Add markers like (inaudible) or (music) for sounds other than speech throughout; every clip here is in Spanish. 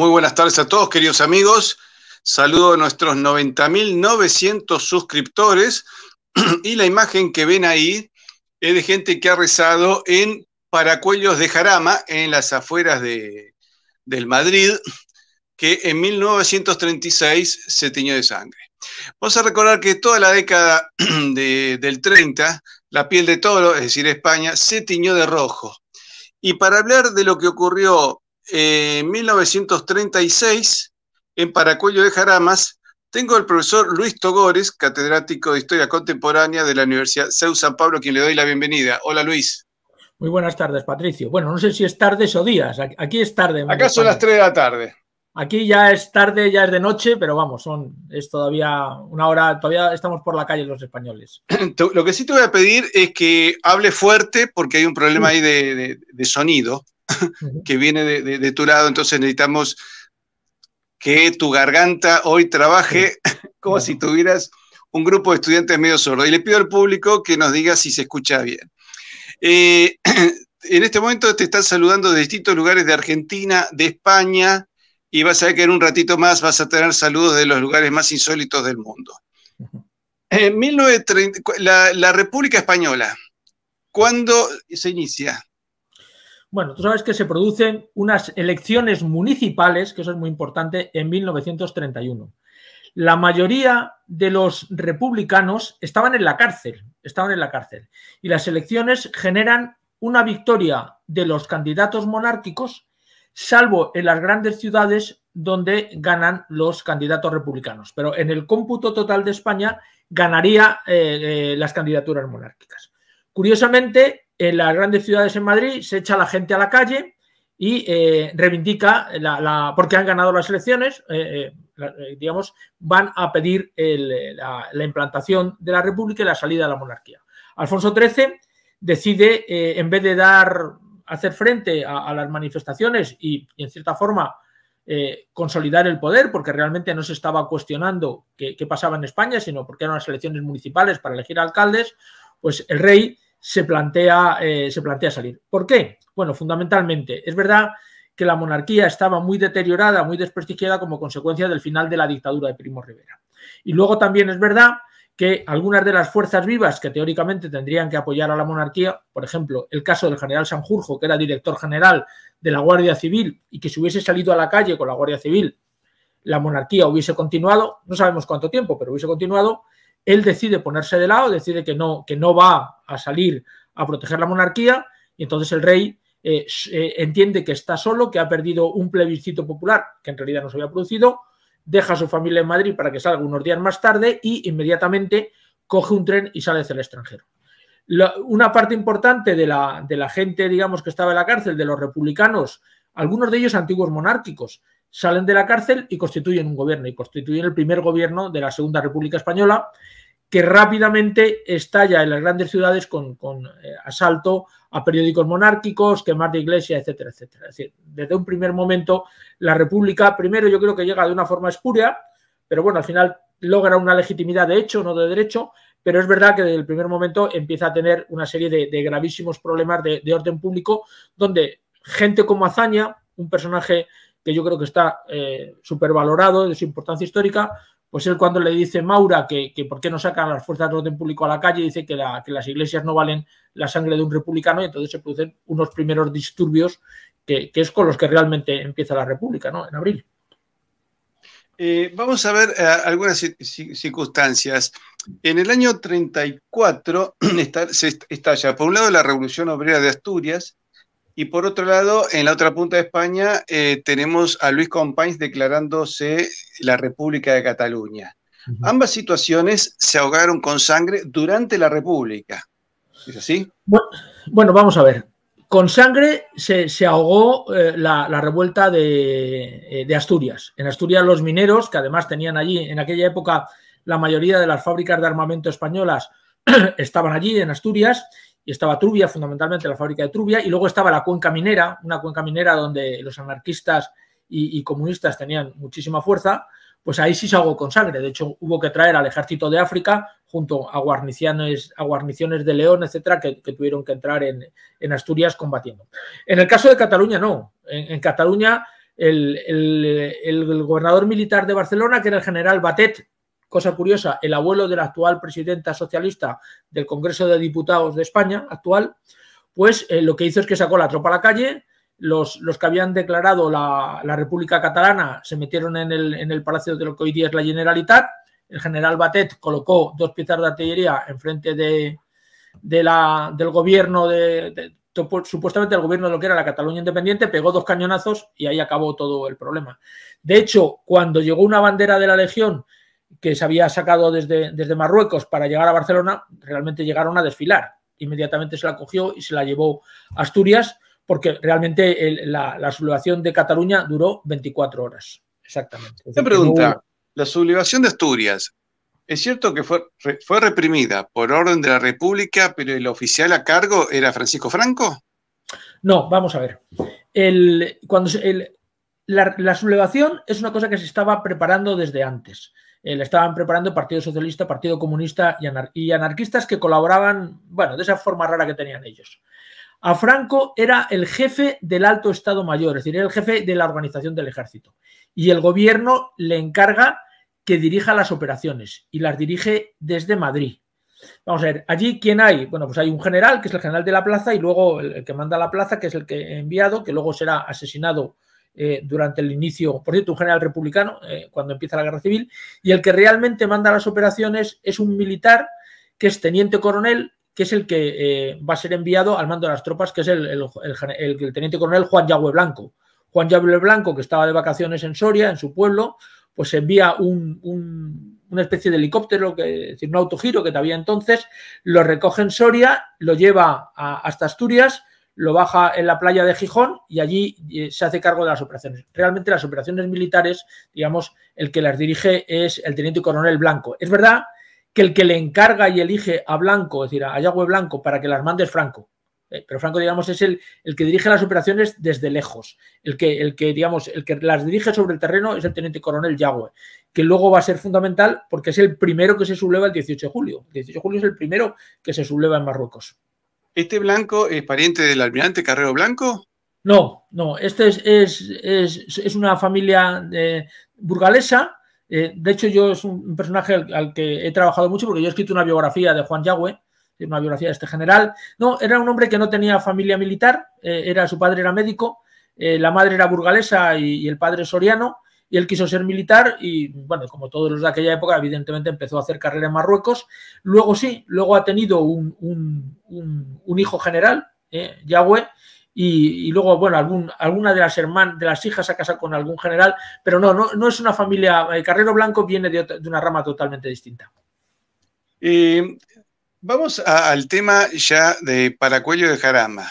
Muy buenas tardes a todos, queridos amigos. Saludo a nuestros 90.900 suscriptores (clears throat) y la imagen que ven ahí es de gente que ha rezado en Paracuellos de Jarama, en las afueras de, del Madrid, que en 1936 se tiñó de sangre. Vamos a recordar que toda la década (clears throat) del 30, la piel de toro, es decir, España, se tiñó de rojo. Y para hablar de lo que ocurrió eh, en 1936, en Paracuello de Jaramas, tengo al profesor Luis Togores, catedrático de Historia Contemporánea de la Universidad CEU San Pablo, quien le doy la bienvenida. Hola Luis. Muy buenas tardes, Patricio. Bueno, no sé si es tarde o días. Aquí es tarde. Acá son las 3 de la tarde. Aquí ya es tarde, ya es de noche, pero vamos, son, es todavía una hora, todavía estamos por la calle los españoles. (clears throat) Lo que sí te voy a pedir es que hable fuerte porque hay un problema ahí de sonido que viene de, tu lado, entonces necesitamos que tu garganta hoy trabaje (laughs) como si tuvieras un grupo de estudiantes medio sordos. Y le pido al público que nos diga si se escucha bien. Eh, (clears throat) en este momento te están saludando de distintos lugares de Argentina, de España, y vas a ver que en un ratito más vas a tener saludos de los lugares más insólitos del mundo. En 1930, la, la República Española, ¿cuándo se inicia? Bueno, tú sabes que se producen unas elecciones municipales, que eso es muy importante, en 1931. La mayoría de los republicanos estaban en la cárcel, estaban en la cárcel. Y las elecciones generan una victoria de los candidatos monárquicos, salvo en las grandes ciudades donde ganan los candidatos republicanos. Pero en el cómputo total de España ganaría eh, eh, las candidaturas monárquicas. Curiosamente, en las grandes ciudades en Madrid se echa la gente a la calle y eh, reivindica la, porque han ganado las elecciones, eh, eh, digamos, van a pedir la, implantación de la República y la salida de la monarquía. Alfonso XIII decide, en vez de dar, hacer frente a, las manifestaciones y, en cierta forma, consolidar el poder, porque realmente no se estaba cuestionando qué, qué pasaba en España, sino porque eran las elecciones municipales para elegir alcaldes, pues el rey se plantea, eh, se plantea salir. ¿Por qué? Bueno, fundamentalmente, es verdad que la monarquía estaba muy deteriorada, muy desprestigiada como consecuencia del final de la dictadura de Primo Rivera. Y luego también es verdad que algunas de las fuerzas vivas que teóricamente tendrían que apoyar a la monarquía, por ejemplo, el caso del general Sanjurjo, que era director general de la Guardia Civil y que si hubiese salido a la calle con la Guardia Civil, la monarquía hubiese continuado, no sabemos cuánto tiempo, pero hubiese continuado, él decide ponerse de lado, decide que no, que no va a salir a proteger la monarquía y entonces el rey eh, eh, entiende que está solo, que ha perdido un plebiscito popular que en realidad no se había producido, deja a su familia en Madrid para que salga unos días más tarde y inmediatamente coge un tren y sale hacia el extranjero. una parte importante de la, de la gente, digamos, que estaba en la cárcel, de los republicanos, algunos de ellos antiguos monárquicos, salen de la cárcel y constituyen un gobierno y constituyen el primer gobierno de la Segunda República Española que rápidamente estalla en las grandes ciudades con, eh, asalto a periódicos monárquicos, quemar de iglesia, etcétera, etcétera. Es decir, desde un primer momento la República, primero yo creo que llega de una forma espuria, pero bueno, al final logra una legitimidad de hecho, no de derecho, pero es verdad que desde el primer momento empieza a tener una serie de, gravísimos problemas de, de orden público, donde gente como Azaña, un personaje que yo creo que está eh, supervalorado de su importancia histórica, pues él cuando le dice Maura que, por qué no sacan las fuerzas de orden público a la calle, dice que, las iglesias no valen la sangre de un republicano y entonces se producen unos primeros disturbios que, es con los que realmente empieza la República, ¿no? En abril. Eh, vamos a ver eh, algunas circunstancias. En el año 34 (clears throat) está, se estalla, por un lado, la Revolución Obrera de Asturias, y por otro lado, en la otra punta de España eh, tenemos a Luis Companys declarándose la República de Cataluña. Ambas situaciones se ahogaron con sangre durante la República. ¿Es así? Bueno, vamos a ver. Con sangre se, ahogó eh, la, revuelta de, eh, de, Asturias. En Asturias los mineros, que además tenían allí en aquella época la mayoría de las fábricas de armamento españolas, (clears throat) estaban allí en Asturias y estaba Trubia, fundamentalmente la fábrica de Trubia, y luego estaba la cuenca minera, una cuenca minera donde los anarquistas y, comunistas tenían muchísima fuerza, pues ahí sí se ahogó con sangre. De hecho, hubo que traer al ejército de África junto a guarniciones, a guarniciones de León, etcétera, que, tuvieron que entrar en, Asturias combatiendo. En el caso de Cataluña, no. En, Cataluña, el, el, gobernador militar de Barcelona, que era el general Batet, Cosa curiosa, el abuelo de la actual presidenta socialista del Congreso de Diputados de España, actual, pues eh, lo que hizo es que sacó la tropa a la calle, los, que habían declarado la, República Catalana se metieron en el, palacio de lo que hoy día es la Generalitat, el general Batet colocó dos piezas de artillería enfrente de, de la, del gobierno de, supuestamente el gobierno de lo que era la Cataluña independiente, pegó dos cañonazos y ahí acabó todo el problema. De hecho, cuando llegó una bandera de la Legión que se había sacado desde, desde Marruecos para llegar a Barcelona, realmente llegaron a desfilar. Inmediatamente se la cogió y se la llevó a Asturias, porque realmente la, sublevación de Cataluña duró 24 horas. Exactamente. Una pregunta, la sublevación de Asturias, es cierto que fue, fue reprimida por orden de la República, pero el oficial a cargo era Francisco Franco? No, vamos a ver. cuando la, sublevación es una cosa que se estaba preparando desde antes. Eh, le estaban preparando Partido Socialista, Partido Comunista y, anarquistas que colaboraban, bueno, de esa forma rara que tenían ellos. A Franco era el jefe del alto Estado Mayor, es decir, era el jefe de la organización del ejército. Y el gobierno le encarga que dirija las operaciones y las dirige desde Madrid. Vamos a ver, allí quién hay? Bueno, pues hay un general que es el general de la plaza y luego el, que manda la plaza, que es el que enviado, que luego será asesinado eh, durante el inicio, por cierto, un general republicano, eh, cuando empieza la guerra civil, y el que realmente manda las operaciones es un militar que es teniente coronel, que es el que eh, va a ser enviado al mando de las tropas, que es el, teniente coronel Juan Yagüe Blanco. Juan Yagüe Blanco, que estaba de vacaciones en Soria, en su pueblo, pues envía una especie de helicóptero, que, es decir, un autogiro que había entonces, lo recoge en Soria, lo lleva hasta Asturias, lo baja en la playa de Gijón y allí eh, se hace cargo de las operaciones. Realmente las operaciones militares, digamos, el que las dirige es el teniente coronel Blanco. Es verdad que el que le encarga y elige a Blanco, es decir, a Yagüe Blanco, para que las mande es Franco. Eh, pero Franco, digamos, es el, el, que dirige las operaciones desde lejos. El que, el que, digamos, el que las dirige sobre el terreno es el teniente coronel Yagüe, que luego va a ser fundamental porque es el primero que se subleva el 18 de julio. El 18 de julio es el primero que se subleva en Marruecos. ¿Este blanco es pariente del almirante Carrero Blanco? No, no, este es, una familia eh, burgalesa. Eh, de hecho, yo es un, personaje al, que he trabajado mucho porque yo he escrito una biografía de Juan Yagüe, eh, una biografía de este general. No, era un hombre que no tenía familia militar, era, su padre era médico, la madre era burgalesa y el padre soriano y él quiso ser militar y, bueno, como todos los de aquella época, evidentemente empezó a hacer carrera en Marruecos. Luego sí, luego ha tenido un, hijo general, eh, Yahweh, y, luego, bueno, alguna de las hermanas, de las hijas a casa con algún general, pero no, no, es una familia, el Carrero Blanco viene de, una rama totalmente distinta. vamos al tema ya de Paracuello de Jarama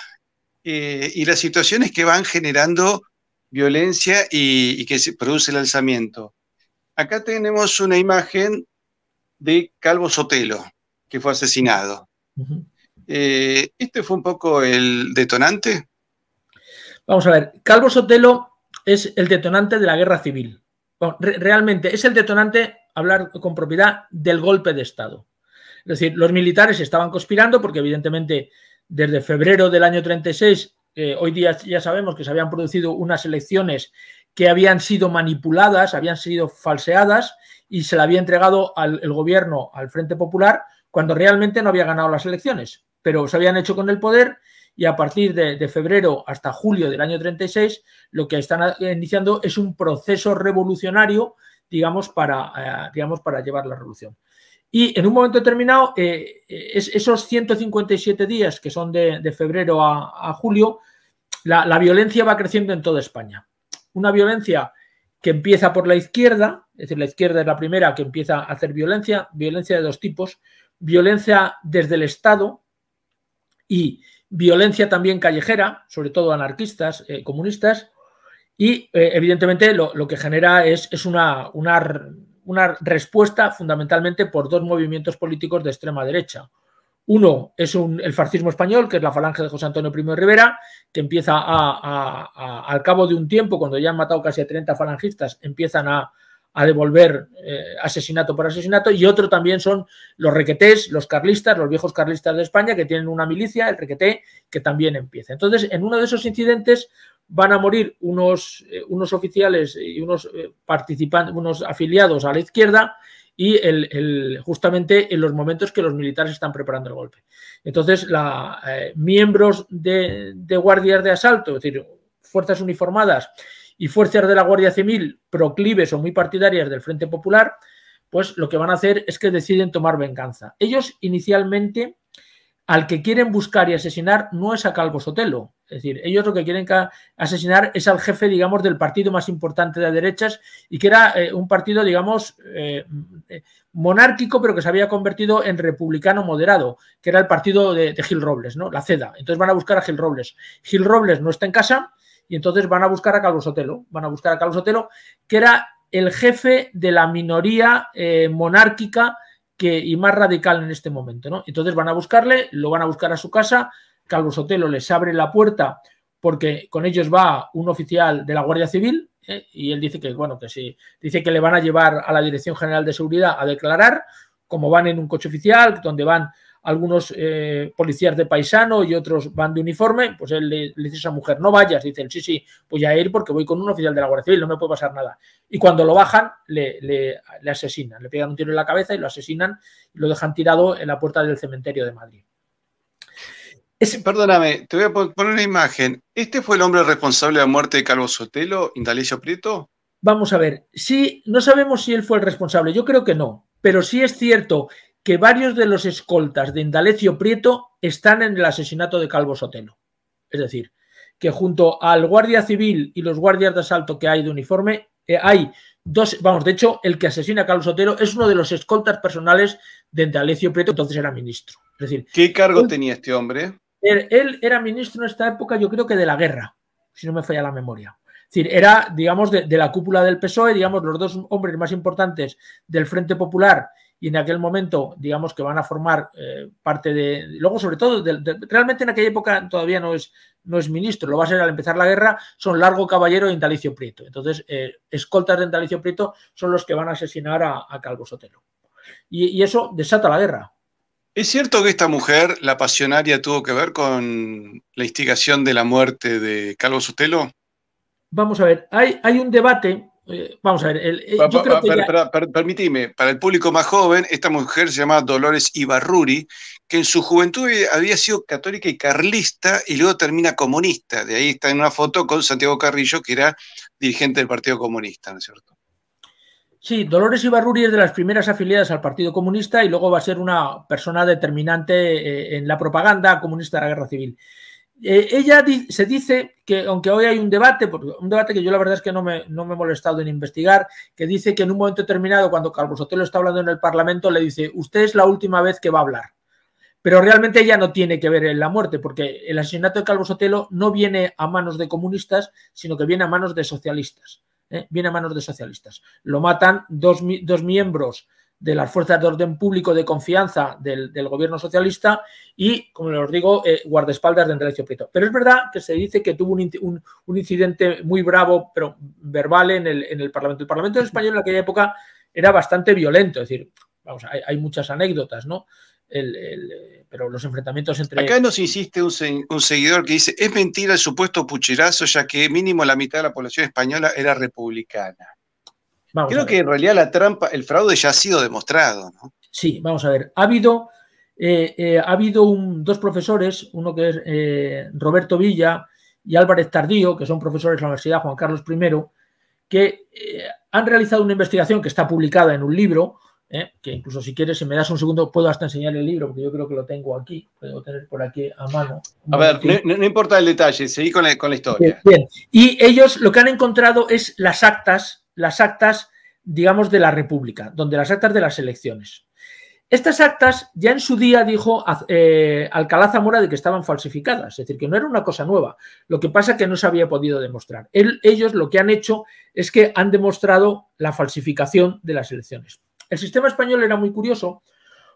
eh, y las situaciones que van generando violencia y, que se produce el alzamiento. Acá tenemos una imagen de Calvo Sotelo, que fue asesinado. Eh, ¿Este fue un poco el detonante? Vamos a ver, Calvo Sotelo es el detonante de la guerra civil. realmente es el detonante, hablar con propiedad, del golpe de Estado. Es decir, los militares estaban conspirando porque evidentemente desde febrero del año 36 hoy día ya sabemos que se habían producido unas elecciones que habían sido manipuladas, habían sido falseadas y se la había entregado al gobierno, al Frente Popular, cuando realmente no había ganado las elecciones, pero se habían hecho con el poder y a partir de, febrero hasta julio del año 36 lo que están iniciando es un proceso revolucionario, digamos, para, eh, digamos, para llevar la revolución. Y en un momento determinado, eh, eh, esos 157 días que son de, febrero a, julio, la, violencia va creciendo en toda España. Una violencia que empieza por la izquierda, es decir, la izquierda es la primera que empieza a hacer violencia, violencia de dos tipos, violencia desde el Estado y violencia también callejera, sobre todo anarquistas, eh, comunistas, y evidentemente lo, que genera es, una una respuesta fundamentalmente por dos movimientos políticos de extrema derecha. Uno es el fascismo español, que es la falange de José Antonio Primo Rivera, que empieza a, a, al cabo de un tiempo, cuando ya han matado casi a 30 falangistas, empiezan a, a devolver eh, asesinato por asesinato, y otro también son los requetés, los carlistas, los viejos carlistas de España, que tienen una milicia, el requeté, que también empieza. Entonces, en uno de esos incidentes van a morir unos, eh, unos oficiales y unos eh, participantes, unos afiliados a la izquierda, y el, justamente en los momentos que los militares están preparando el golpe. Entonces, la, miembros de, de guardias de asalto, es decir, fuerzas uniformadas y fuerzas de la Guardia Civil proclives o muy partidarias del Frente Popular, pues lo que van a hacer es que deciden tomar venganza. Ellos inicialmente al que quieren buscar y asesinar no es a Calvo Sotelo. Es decir, ellos lo que quieren asesinar es al jefe, digamos, del partido más importante de derechas y que era eh, un partido, digamos, eh, mm, eh, monárquico, pero que se había convertido en republicano moderado, que era el partido de, de Gil Robles, ¿no? La CEDA. Entonces van a buscar a Gil Robles. Gil Robles no está en casa, y entonces van a buscar a Carlos Otelo, van a buscar a Carlos Otelo, que era el jefe de la minoría eh, monárquica y más radical en este momento. ¿no? Entonces van a buscarle, lo van a buscar a su casa, Carlos Otelo les abre la puerta porque con ellos va un oficial de la Guardia Civil ¿eh? y él dice que, bueno, que sí, dice que le van a llevar a la Dirección General de Seguridad a declarar, como van en un coche oficial, donde van algunos eh, policías de paisano y otros van de uniforme, pues él le, dice a esa mujer, no vayas, ...dicen, sí, sí, voy a ir porque voy con un oficial de la Guardia Civil, no me puede pasar nada. Y cuando lo bajan, le, asesinan, le pegan un tiro en la cabeza y lo asesinan lo dejan tirado en la puerta del cementerio de Madrid. Perdóname, te voy a poner una imagen. ¿Este fue el hombre responsable de la muerte de Carlos Sotelo, Indalecio Prieto? Vamos a ver, sí, no sabemos si él fue el responsable, yo creo que no, pero sí es cierto que varios de los escoltas de Indalecio Prieto están en el asesinato de Calvo Sotelo. Es decir, que junto al guardia civil y los guardias de asalto que hay de uniforme, eh, hay dos, vamos, de hecho, el que asesina a Calvo Sotelo es uno de los escoltas personales de Indalecio Prieto, entonces era ministro. Es decir, ¿qué cargo tenía este hombre? Él, era ministro en esta época, yo creo que de la guerra, si no me falla la memoria. Es decir, era, digamos, de, de la cúpula del PSOE, digamos, los dos hombres más importantes del Frente Popular y en aquel momento, digamos que van a formar eh, parte de, luego sobre todo, realmente en aquella época todavía no es, no es ministro, lo va a ser al empezar la guerra, son Largo Caballero y Indalicio Prieto. Entonces, eh, escoltas de Indalicio Prieto son los que van a asesinar a, Calvo Sotelo. Y, eso desata la guerra. ¿Es cierto que esta mujer, la pasionaria, tuvo que ver con la instigación de la muerte de Calvo Sotelo? Vamos a ver, hay, hay un debate eh, vamos a ver, yo creo que para el público más joven, esta mujer se llama Dolores Ibarruri, que en su juventud había sido católica y carlista y luego termina comunista. De ahí está en una foto con Santiago Carrillo, que era dirigente del Partido Comunista, ¿no es cierto? Sí, Dolores Ibarruri es de las primeras afiliadas al Partido Comunista y luego va a ser una persona determinante eh, en la propaganda comunista de la Guerra Civil. Eh, ella se dice que, aunque hoy hay un debate, porque un debate que yo la verdad es que no me, he molestado en investigar, que dice que en un momento determinado, cuando Carlos Sotelo está hablando en el Parlamento, le dice, usted es la última vez que va a hablar. Pero realmente ella no tiene que ver en la muerte, porque el asesinato de Calvo Sotelo no viene a manos de comunistas, sino que viene a manos de socialistas. ¿eh? Viene a manos de socialistas. Lo matan dos, dos miembros de las fuerzas de orden público de confianza del, gobierno socialista y, como les digo, eh, guardaespaldas de Andrés Prieto. Pero es verdad que se dice que tuvo un, incidente muy bravo, pero verbal, en el, en el, Parlamento. El Parlamento español en aquella época era bastante violento, es decir, vamos, hay, muchas anécdotas, ¿no? pero los enfrentamientos entre... Acá nos insiste un, un, seguidor que dice, es mentira el supuesto pucherazo, ya que mínimo la mitad de la población española era republicana. Creo que en realidad la trampa, el fraude ya ha sido demostrado, ¿no? Sí, vamos a ver. Ha habido, eh, eh, ha habido dos profesores, uno que es eh, Roberto Villa y Álvarez Tardío, que son profesores de la Universidad Juan Carlos I, que han realizado una investigación que está publicada en un libro, que incluso si quieres, si me das un segundo, puedo hasta enseñar el libro, porque yo creo que lo tengo aquí, puedo tener por aquí a mano. A ver, no, importa el detalle, seguí con la, historia. bien. Y ellos lo que han encontrado es las actas las actas, digamos, de la República, donde las actas de las elecciones. Estas actas ya en su día dijo eh, Alcalá Zamora de que estaban falsificadas, es decir, que no era una cosa nueva. Lo que pasa que no se había podido demostrar. ellos lo que han hecho es que han demostrado la falsificación de las elecciones. El sistema español era muy curioso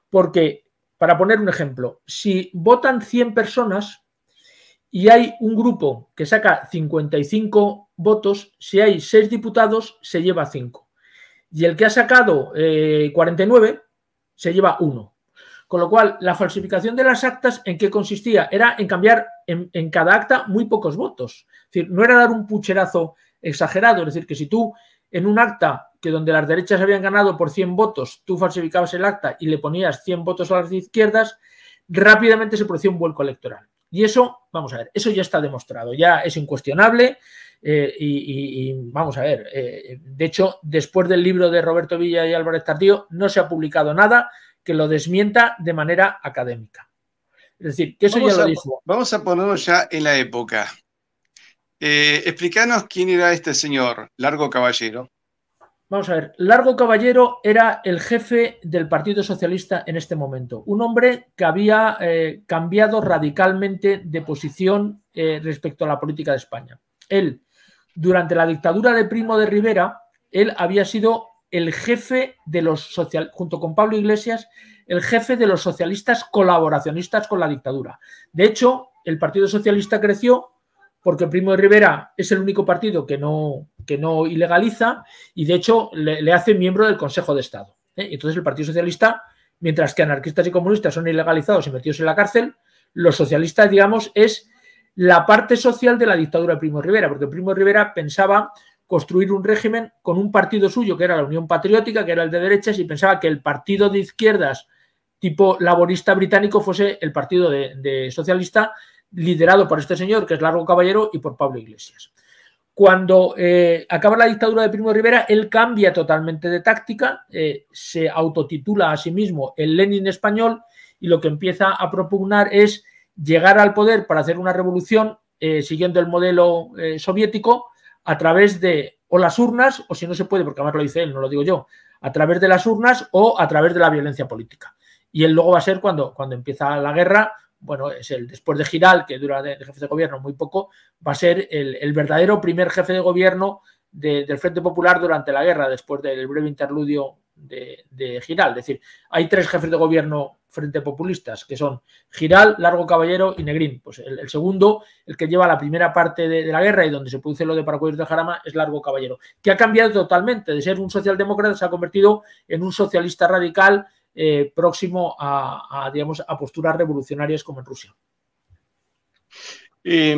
porque, para poner un ejemplo, si votan 100 personas, y hay un grupo que saca 55 votos, si hay 6 diputados, se lleva 5. Y el que ha sacado 49 eh, se lleva 1. Con lo cual, la falsificación de las actas, ¿en qué consistía? Era en cambiar en, cada acta muy pocos votos. Es decir, no era dar un pucherazo exagerado. Es decir, que si tú en un acta que donde las derechas habían ganado por 100 votos, tú falsificabas el acta y le ponías 100 votos a las izquierdas, rápidamente se producía un vuelco electoral. Y eso, vamos a ver, eso ya está demostrado, ya es incuestionable. Eh, y, vamos a ver, eh, de hecho, después del libro de Roberto Villa y Álvarez Tardío, no se ha publicado nada que lo desmienta de manera académica. Es decir, que eso ya lo a, dijo. Vamos a ponernos ya en la época. Eh, explícanos quién era este señor, Largo Caballero. Vamos a ver, Largo Caballero era el jefe del Partido Socialista en este momento, un hombre que había eh, cambiado radicalmente de posición eh, respecto a la política de España. Él, durante la dictadura de Primo de Rivera, él había sido el jefe de los socialistas, junto con Pablo Iglesias, el jefe de los socialistas colaboracionistas con la dictadura. De hecho, el Partido Socialista creció porque Primo de Rivera es el único partido que no que no ilegaliza y de hecho le, hace miembro del Consejo de Estado. ¿eh? Entonces el Partido Socialista, mientras que anarquistas y comunistas son ilegalizados y metidos en la cárcel, los socialistas, digamos, es la parte social de la dictadura de Primo Rivera, porque Primo Rivera pensaba construir un régimen con un partido suyo, que era la Unión Patriótica, que era el de derechas, y pensaba que el partido de izquierdas tipo laborista británico fuese el partido de socialista liderado por este señor, que es Largo Caballero, y por Pablo Iglesias. Cuando eh, acaba la dictadura de Primo Rivera, él cambia totalmente de táctica, eh, se autotitula a sí mismo el Lenin español y lo que empieza a propugnar es llegar al poder para hacer una revolución eh, siguiendo el modelo soviético a través de o las urnas, o si no se puede, porque además lo dice él, no lo digo yo, a través de las urnas o a través de la violencia política. Y él luego va a ser cuando, cuando empieza la guerra, bueno, es el después de Giral, que dura de, jefe de gobierno muy poco, va a ser el, verdadero primer jefe de gobierno del Frente Popular durante la guerra, después del breve interludio de, Giral. Es decir, hay tres jefes de gobierno frente populistas, que son Giral, Largo Caballero y Negrín. Pues el, segundo, el que lleva la primera parte de, la guerra y donde se produce lo de Paracuellos de Jarama, es Largo Caballero, que ha cambiado totalmente. De ser un socialdemócrata se ha convertido en un socialista radical eh, próximo a, digamos, a posturas revolucionarias como en Rusia. Eh,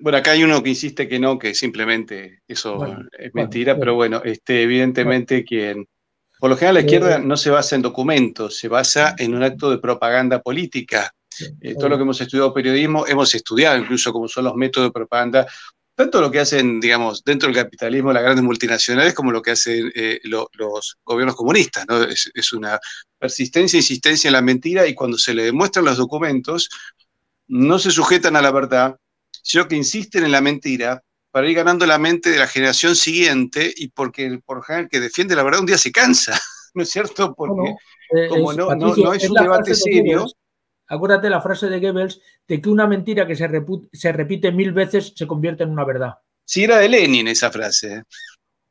bueno, acá hay uno que insiste que no, que simplemente eso es mentira, pero bueno, este, evidentemente quien... Por lo general la eh, izquierda no se basa en documentos, se basa en un acto de propaganda política. todo lo que hemos estudiado periodismo, hemos estudiado incluso cómo son los métodos de propaganda tanto lo que hacen, digamos, dentro del capitalismo las grandes multinacionales como lo que hacen eh, los gobiernos comunistas, ¿no? Es, una persistencia e insistencia en la mentira y cuando se le demuestran los documentos, no se sujetan a la verdad, sino que insisten en la mentira para ir ganando la mente de la generación siguiente y porque el por que defiende la verdad un día se cansa, (laughs) ¿no es cierto? Porque eh, como no, es, un debate serio... Acuérdate la frase de Goebbels de que una mentira que se, se repite mil veces se convierte en una verdad. Sí, era de Lenin esa frase. ¿eh?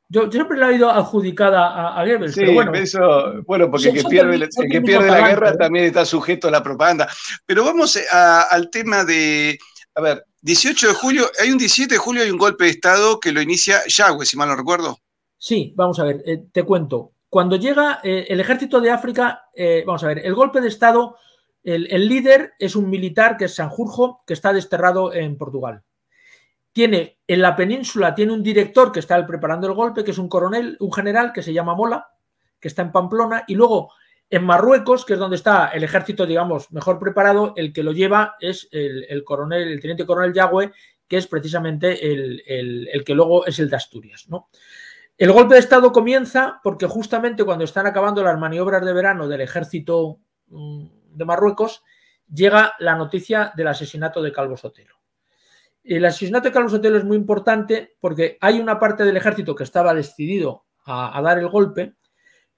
Yo, siempre la he ido adjudicada a, Goebbels. Sí, bueno, eso, bueno, porque el que pierde, que pierde la guerra ¿eh? también está sujeto a la propaganda. Pero vamos eh, al tema de, a ver, 18 de julio, hay un 17 de julio, hay un golpe de Estado que lo inicia Yahweh, si mal no recuerdo. Sí, vamos a ver, te cuento. Cuando llega el ejército de África, vamos a ver, el golpe de Estado el, líder es un militar que es Sanjurjo, que está desterrado en Portugal. Tiene, en la península tiene un director que está preparando el golpe, que es un coronel, un general que se llama Mola, que está en Pamplona, y luego en Marruecos, que es donde está el ejército, digamos, mejor preparado, el que lo lleva es el, coronel, el teniente coronel Yagüe, que es precisamente el, que luego es el de Asturias. El golpe de Estado comienza porque justamente cuando están acabando las maniobras de verano del ejército mm, de Marruecos, llega la noticia del asesinato de Calvo Sotelo. El asesinato de Calvo Sotelo es muy importante porque hay una parte del ejército que estaba decidido a, dar el golpe,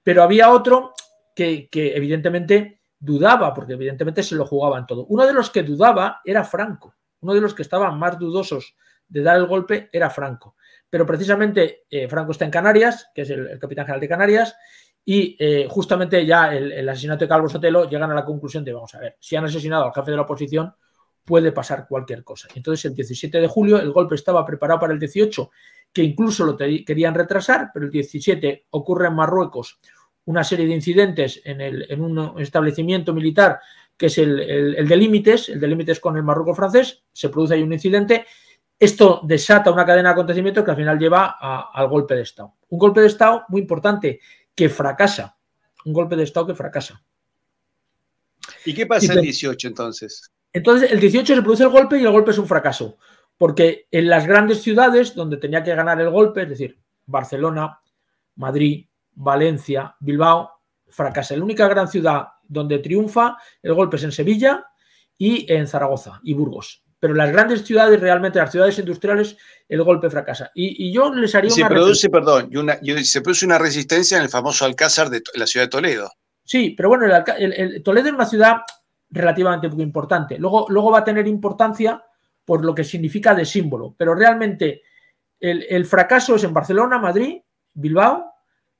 pero había otro que, evidentemente dudaba, porque evidentemente se lo jugaban todo. Uno de los que dudaba era Franco, uno de los que estaban más dudosos de dar el golpe era Franco. Pero precisamente eh, Franco está en Canarias, que es el, el capitán general de Canarias, y eh, justamente ya el, asesinato de Calvo Sotelo llegan a la conclusión de, vamos a ver, si han asesinado al jefe de la oposición, puede pasar cualquier cosa. Entonces el 17 de julio el golpe estaba preparado para el 18, que incluso lo querían retrasar, pero el 17 ocurre en Marruecos una serie de incidentes en, el, en un establecimiento militar que es el, de límites, el de límites con el Marruecos francés, se produce ahí un incidente esto desata una cadena de acontecimientos que al final lleva al golpe de Estado. Un golpe de Estado muy importante que fracasa, un golpe de Estado que fracasa. ¿Y qué pasa el 18 entonces? Entonces, el 18 se produce el golpe y el golpe es un fracaso, porque en las grandes ciudades donde tenía que ganar el golpe, es decir, Barcelona, Madrid, Valencia, Bilbao, fracasa. La única gran ciudad donde triunfa el golpe es en Sevilla y en Zaragoza y Burgos. Pero las grandes ciudades, realmente las ciudades industriales, el golpe fracasa. Y, yo les haría se Produce, perdón, se produce una resistencia en el famoso Alcázar de la ciudad de Toledo. Sí, pero bueno, el, Toledo es una ciudad relativamente poco importante. Luego, va a tener importancia por lo que significa de símbolo. Pero realmente el, fracaso es en Barcelona, Madrid, Bilbao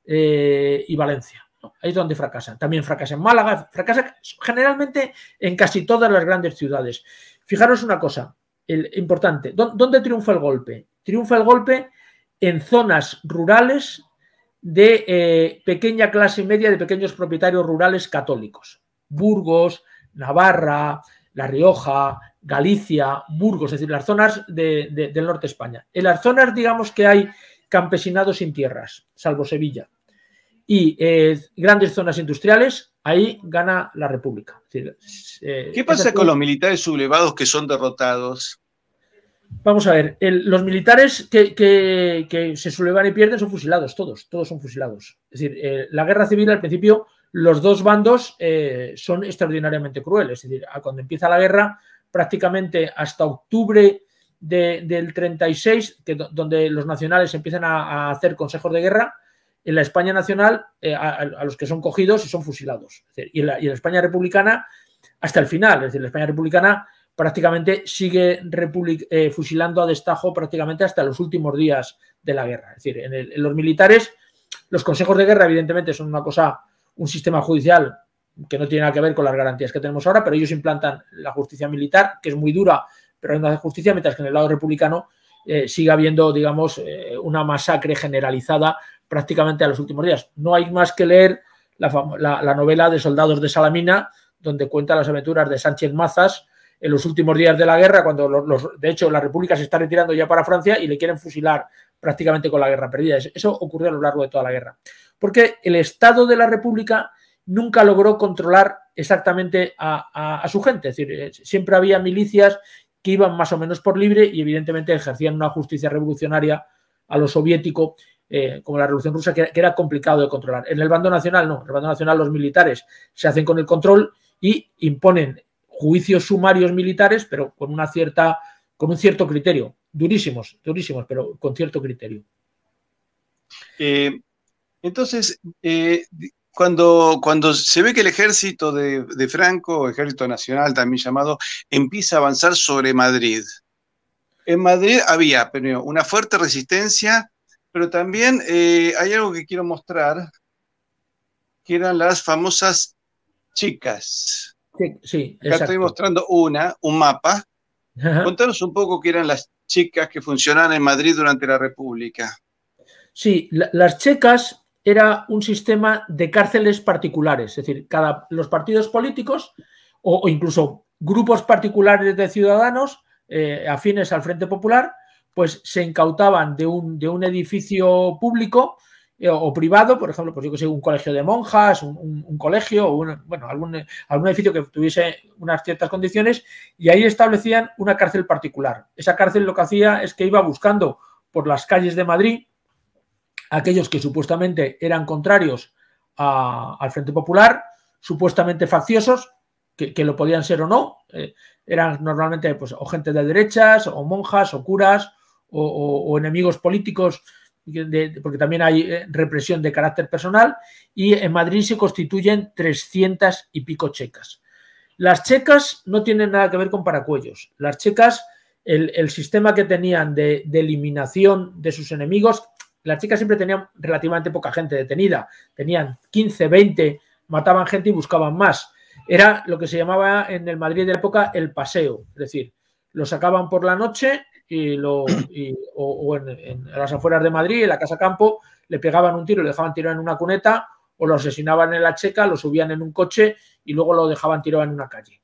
eh, y Valencia. Ahí es donde fracasan. También fracasa en Málaga, fracasa generalmente en casi todas las grandes ciudades. Fijaros una cosa el, importante. ¿Dónde triunfa el golpe? Triunfa el golpe en zonas rurales de eh, pequeña clase media, de pequeños propietarios rurales católicos. Burgos, Navarra, La Rioja, Galicia, Burgos, es decir, las zonas del norte de España. En las zonas, digamos que hay campesinados sin tierras, salvo Sevilla, y eh, grandes zonas industriales, Ahí gana la República. Eh, ¿Qué pasa con los militares sublevados que son derrotados? Vamos a ver, los militares que, se sublevan y pierden son fusilados, todos, todos son fusilados. Es decir, eh, la guerra civil al principio, los dos bandos eh, son extraordinariamente crueles. Es decir, cuando empieza la guerra, prácticamente hasta octubre de, del 36, que, donde los nacionales empiezan a, a hacer consejos de guerra, en la España nacional eh, a, los que son cogidos y son fusilados. y, en la, España republicana hasta el final. Es decir, la España republicana prácticamente sigue eh, fusilando a destajo prácticamente hasta los últimos días de la guerra. Es decir, en, los militares, los consejos de guerra evidentemente son una cosa, un sistema judicial que no tiene nada que ver con las garantías que tenemos ahora, pero ellos implantan la justicia militar, que es muy dura, pero hay una justicia, mientras que en el lado republicano eh, sigue habiendo, digamos, una masacre generalizada prácticamente a los últimos días. No hay más que leer la, novela de Soldados de Salamina, donde cuenta las aventuras de Sánchez Mazas en los últimos días de la guerra, cuando los, de hecho la República se está retirando ya para Francia y le quieren fusilar prácticamente con la guerra perdida. Eso ocurrió a lo largo de toda la guerra. Porque el Estado de la República nunca logró controlar exactamente a, a su gente. Es decir, eh, siempre había milicias que iban más o menos por libre y evidentemente ejercían una justicia revolucionaria a lo soviético eh, como la Revolución Rusa, que, era complicado de controlar. En el bando nacional, no. En el bando nacional los militares se hacen con el control y imponen juicios sumarios militares, pero con una cierta, con un cierto criterio. Durísimos, durísimos, pero con cierto criterio. Eh, entonces, eh, cuando, cuando se ve que el ejército de, de Franco, ejército nacional también llamado, empieza a avanzar sobre Madrid, en Madrid había una fuerte resistencia pero también eh, hay algo que quiero mostrar, que eran las famosas chicas. Sí, sí estoy mostrando una, un mapa. Contanos un poco qué eran las chicas que funcionaban en Madrid durante la República. Sí, las checas era un sistema de cárceles particulares, es decir, cada, los partidos políticos o, incluso grupos particulares de ciudadanos eh, afines al Frente Popular pues se incautaban de un, de un edificio público eh, o privado, por ejemplo, pues yo que sé, un colegio de monjas, un, colegio, o bueno, algún, edificio que tuviese unas ciertas condiciones, y ahí establecían una cárcel particular. Esa cárcel lo que hacía es que iba buscando por las calles de Madrid aquellos que supuestamente eran contrarios al Frente Popular, supuestamente facciosos, que, lo podían ser o no, eh, eran normalmente pues, o gente de derechas, o monjas, o curas, o, enemigos políticos, porque también hay eh, represión de carácter personal, y en Madrid se constituyen 300 y pico checas. Las checas no tienen nada que ver con paracuellos. Las checas, el, sistema que tenían de, eliminación de sus enemigos, las chicas siempre tenían relativamente poca gente detenida, tenían 15, 20, mataban gente y buscaban más. Era lo que se llamaba en el Madrid de la época el paseo, es decir, lo sacaban por la noche, y lo, o, en, las afueras de Madrid, en la Casa Campo, le pegaban un tiro, le dejaban tirado en una cuneta o lo asesinaban en la checa, lo subían en un coche y luego lo dejaban tirado en una calle.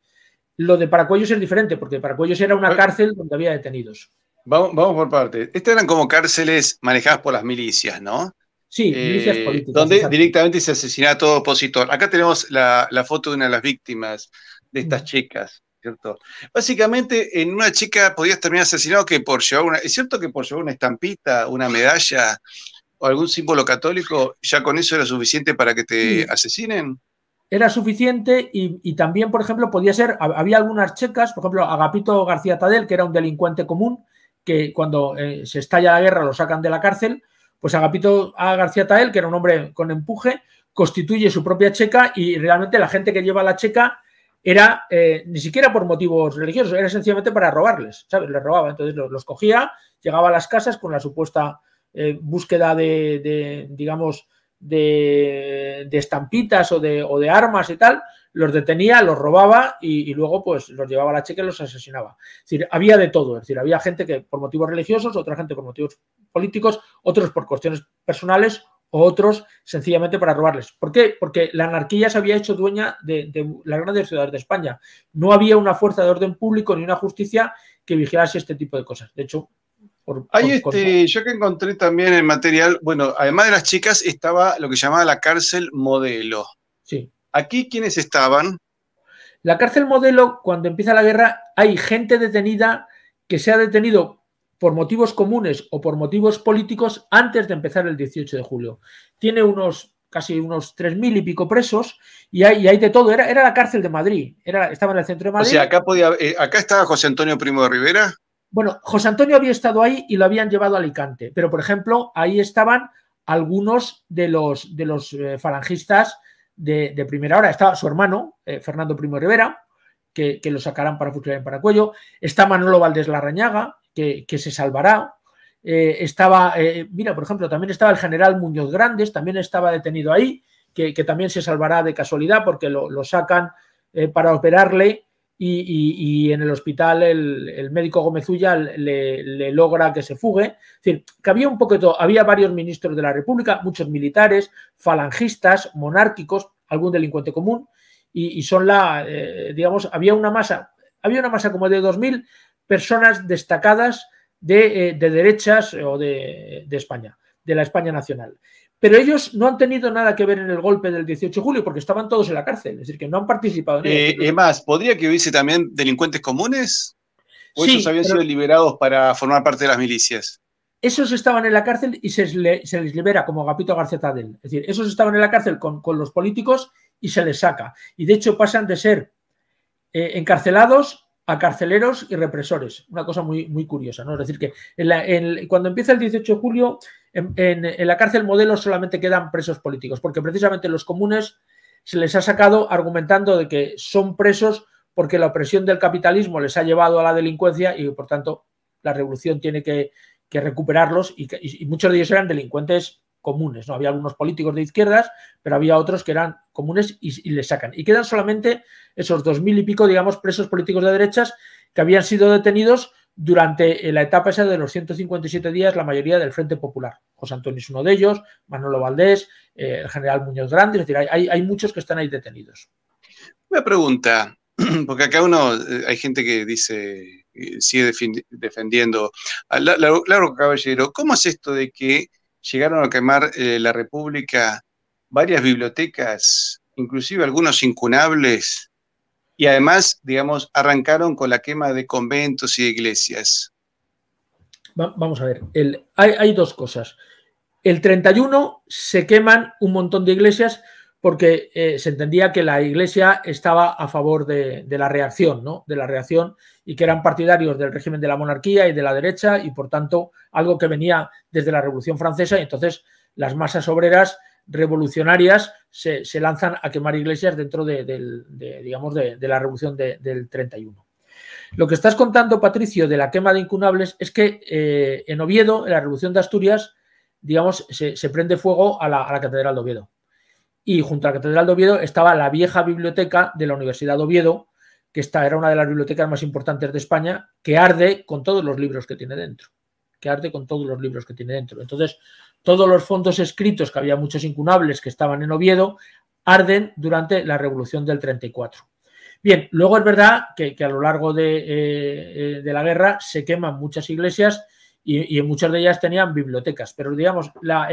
Lo de Paracuellos es diferente, porque Paracuellos era una cárcel donde había detenidos. Vamos, vamos por partes. Estas eran como cárceles manejadas por las milicias, ¿no? Sí, eh, milicias políticas. Donde directamente se asesinaba a todo opositor. Acá tenemos la, la, foto de una de las víctimas de estas mm. chicas. Básicamente, en una chica podías terminar asesinado que por llevar una, es cierto que por llevar una estampita, una medalla o algún símbolo católico, ya con eso era suficiente para que te asesinen. Era suficiente y, también, por ejemplo, podía ser, había algunas checas, por ejemplo, Agapito García Tadel, que era un delincuente común, que cuando eh, se estalla la guerra lo sacan de la cárcel, pues Agapito García Tadel, que era un hombre con empuje, constituye su propia checa y realmente la gente que lleva la checa era eh, ni siquiera por motivos religiosos, era sencillamente para robarles, ¿sabes? Les robaba, entonces los, cogía, llegaba a las casas con la supuesta eh, búsqueda de, digamos, de, estampitas o de, armas y tal, los detenía, los robaba y, luego pues los llevaba a la cheque y los asesinaba. decir, había de todo, es decir, había gente que por motivos religiosos, otra gente por motivos políticos, otros por cuestiones personales, otros sencillamente para robarles. ¿Por qué? Porque la anarquía se había hecho dueña de, la gran ciudad de España. No había una fuerza de orden público ni una justicia que vigilase este tipo de cosas. De hecho, este, yo que encontré también el material, bueno, además de las chicas estaba lo que llamaba la cárcel modelo. Sí. Aquí quiénes estaban? La cárcel modelo, cuando empieza la guerra, hay gente detenida que se ha detenido por motivos comunes o por motivos políticos antes de empezar el 18 de julio. Tiene unos casi unos tres mil y pico presos y hay, de todo. Era, era, la cárcel de Madrid, era, estaba en el centro de Madrid. O sea, acá, podía, eh, acá estaba José Antonio Primo de Rivera. Bueno, José Antonio había estado ahí y lo habían llevado a Alicante, pero por ejemplo, ahí estaban algunos de los, de los eh, falangistas de, primera hora. Estaba su hermano, eh, Fernando Primo de Rivera, que, lo sacarán para fusilar en Paracuello. Está Manolo Valdés Larrañaga, que, se salvará. Eh, estaba, eh, mira, por ejemplo, también estaba el general Muñoz Grandes, también estaba detenido ahí, que, también se salvará de casualidad porque lo, sacan eh, para operarle y, en el hospital el, médico Gómez le, le, logra que se fugue. Es decir, que había un poquito había varios ministros de la República, muchos militares, falangistas, monárquicos, algún delincuente común, y, son la, digamos, había una masa, había una masa como de 2.000 personas destacadas de, eh, de derechas eh, o de, España, de la España nacional. Pero ellos no han tenido nada que ver en el golpe del 18 de julio porque estaban todos en la cárcel, es decir, que no han participado. En eh, más, ¿podría que hubiese también delincuentes comunes? ¿O ellos habían sido liberados para formar parte de las milicias? esos estaban en la cárcel y se, les libera como Agapito García Tadel. Es decir, esos estaban en la cárcel con, los políticos y se les saca. Y de hecho pasan de ser encarcelados a carceleros y represores. Una cosa muy, muy curiosa, ¿no? Es decir, que cuando empieza el 18 de julio, en, la cárcel modelo solamente quedan presos políticos, porque precisamente los comunes se les ha sacado argumentando de que son presos porque la opresión del capitalismo les ha llevado a la delincuencia y, por tanto, la revolución tiene que, recuperarlos y, y muchos de ellos eran delincuentes comunes. ¿no? Había algunos políticos de izquierdas, pero había otros que eran comunes y, les sacan. Y quedan solamente esos dos mil y pico, digamos, presos políticos de derechas que habían sido detenidos durante eh, la etapa esa de los 157 días, la mayoría del Frente Popular. José Antonio es uno de ellos, Manolo Valdés, eh, el general Muñoz Grande, es decir, hay, muchos que están ahí detenidos. Una pregunta, (clears throat) porque acá uno, eh, hay gente que dice, sigue defendiendo. Ah, claro Caballero, ¿cómo es esto de que llegaron a quemar eh, la República varias bibliotecas, inclusive algunos incunables, y además, digamos, arrancaron con la quema de conventos y iglesias. vamos a ver, hay, dos cosas. El 31 se queman un montón de iglesias porque eh, se entendía que la iglesia estaba a favor de, de, la reacción, ¿no? De la reacción y que eran partidarios del régimen de la monarquía y de la derecha y por tanto algo que venía desde la Revolución Francesa y entonces las masas obreras revolucionarias se, lanzan a quemar iglesias dentro de, digamos, de, la Revolución del 31. Lo que estás contando, Patricio, de la quema de incunables es que eh, en Oviedo, en la Revolución de Asturias, digamos, se, prende fuego a la, a la, Catedral de Oviedo. Y junto a la Catedral de Oviedo estaba la vieja biblioteca de la Universidad de Oviedo, que esta era una de las bibliotecas más importantes de España, que arde con todos los libros que tiene dentro, que arde con todos los libros que tiene dentro. Entonces, todos los fondos escritos, que había muchos incunables que estaban en Oviedo, arden durante la Revolución del 34. Bien, luego es verdad que, a lo largo de, eh, eh, de, la guerra se queman muchas iglesias y, y, muchas de ellas tenían bibliotecas, pero digamos, la,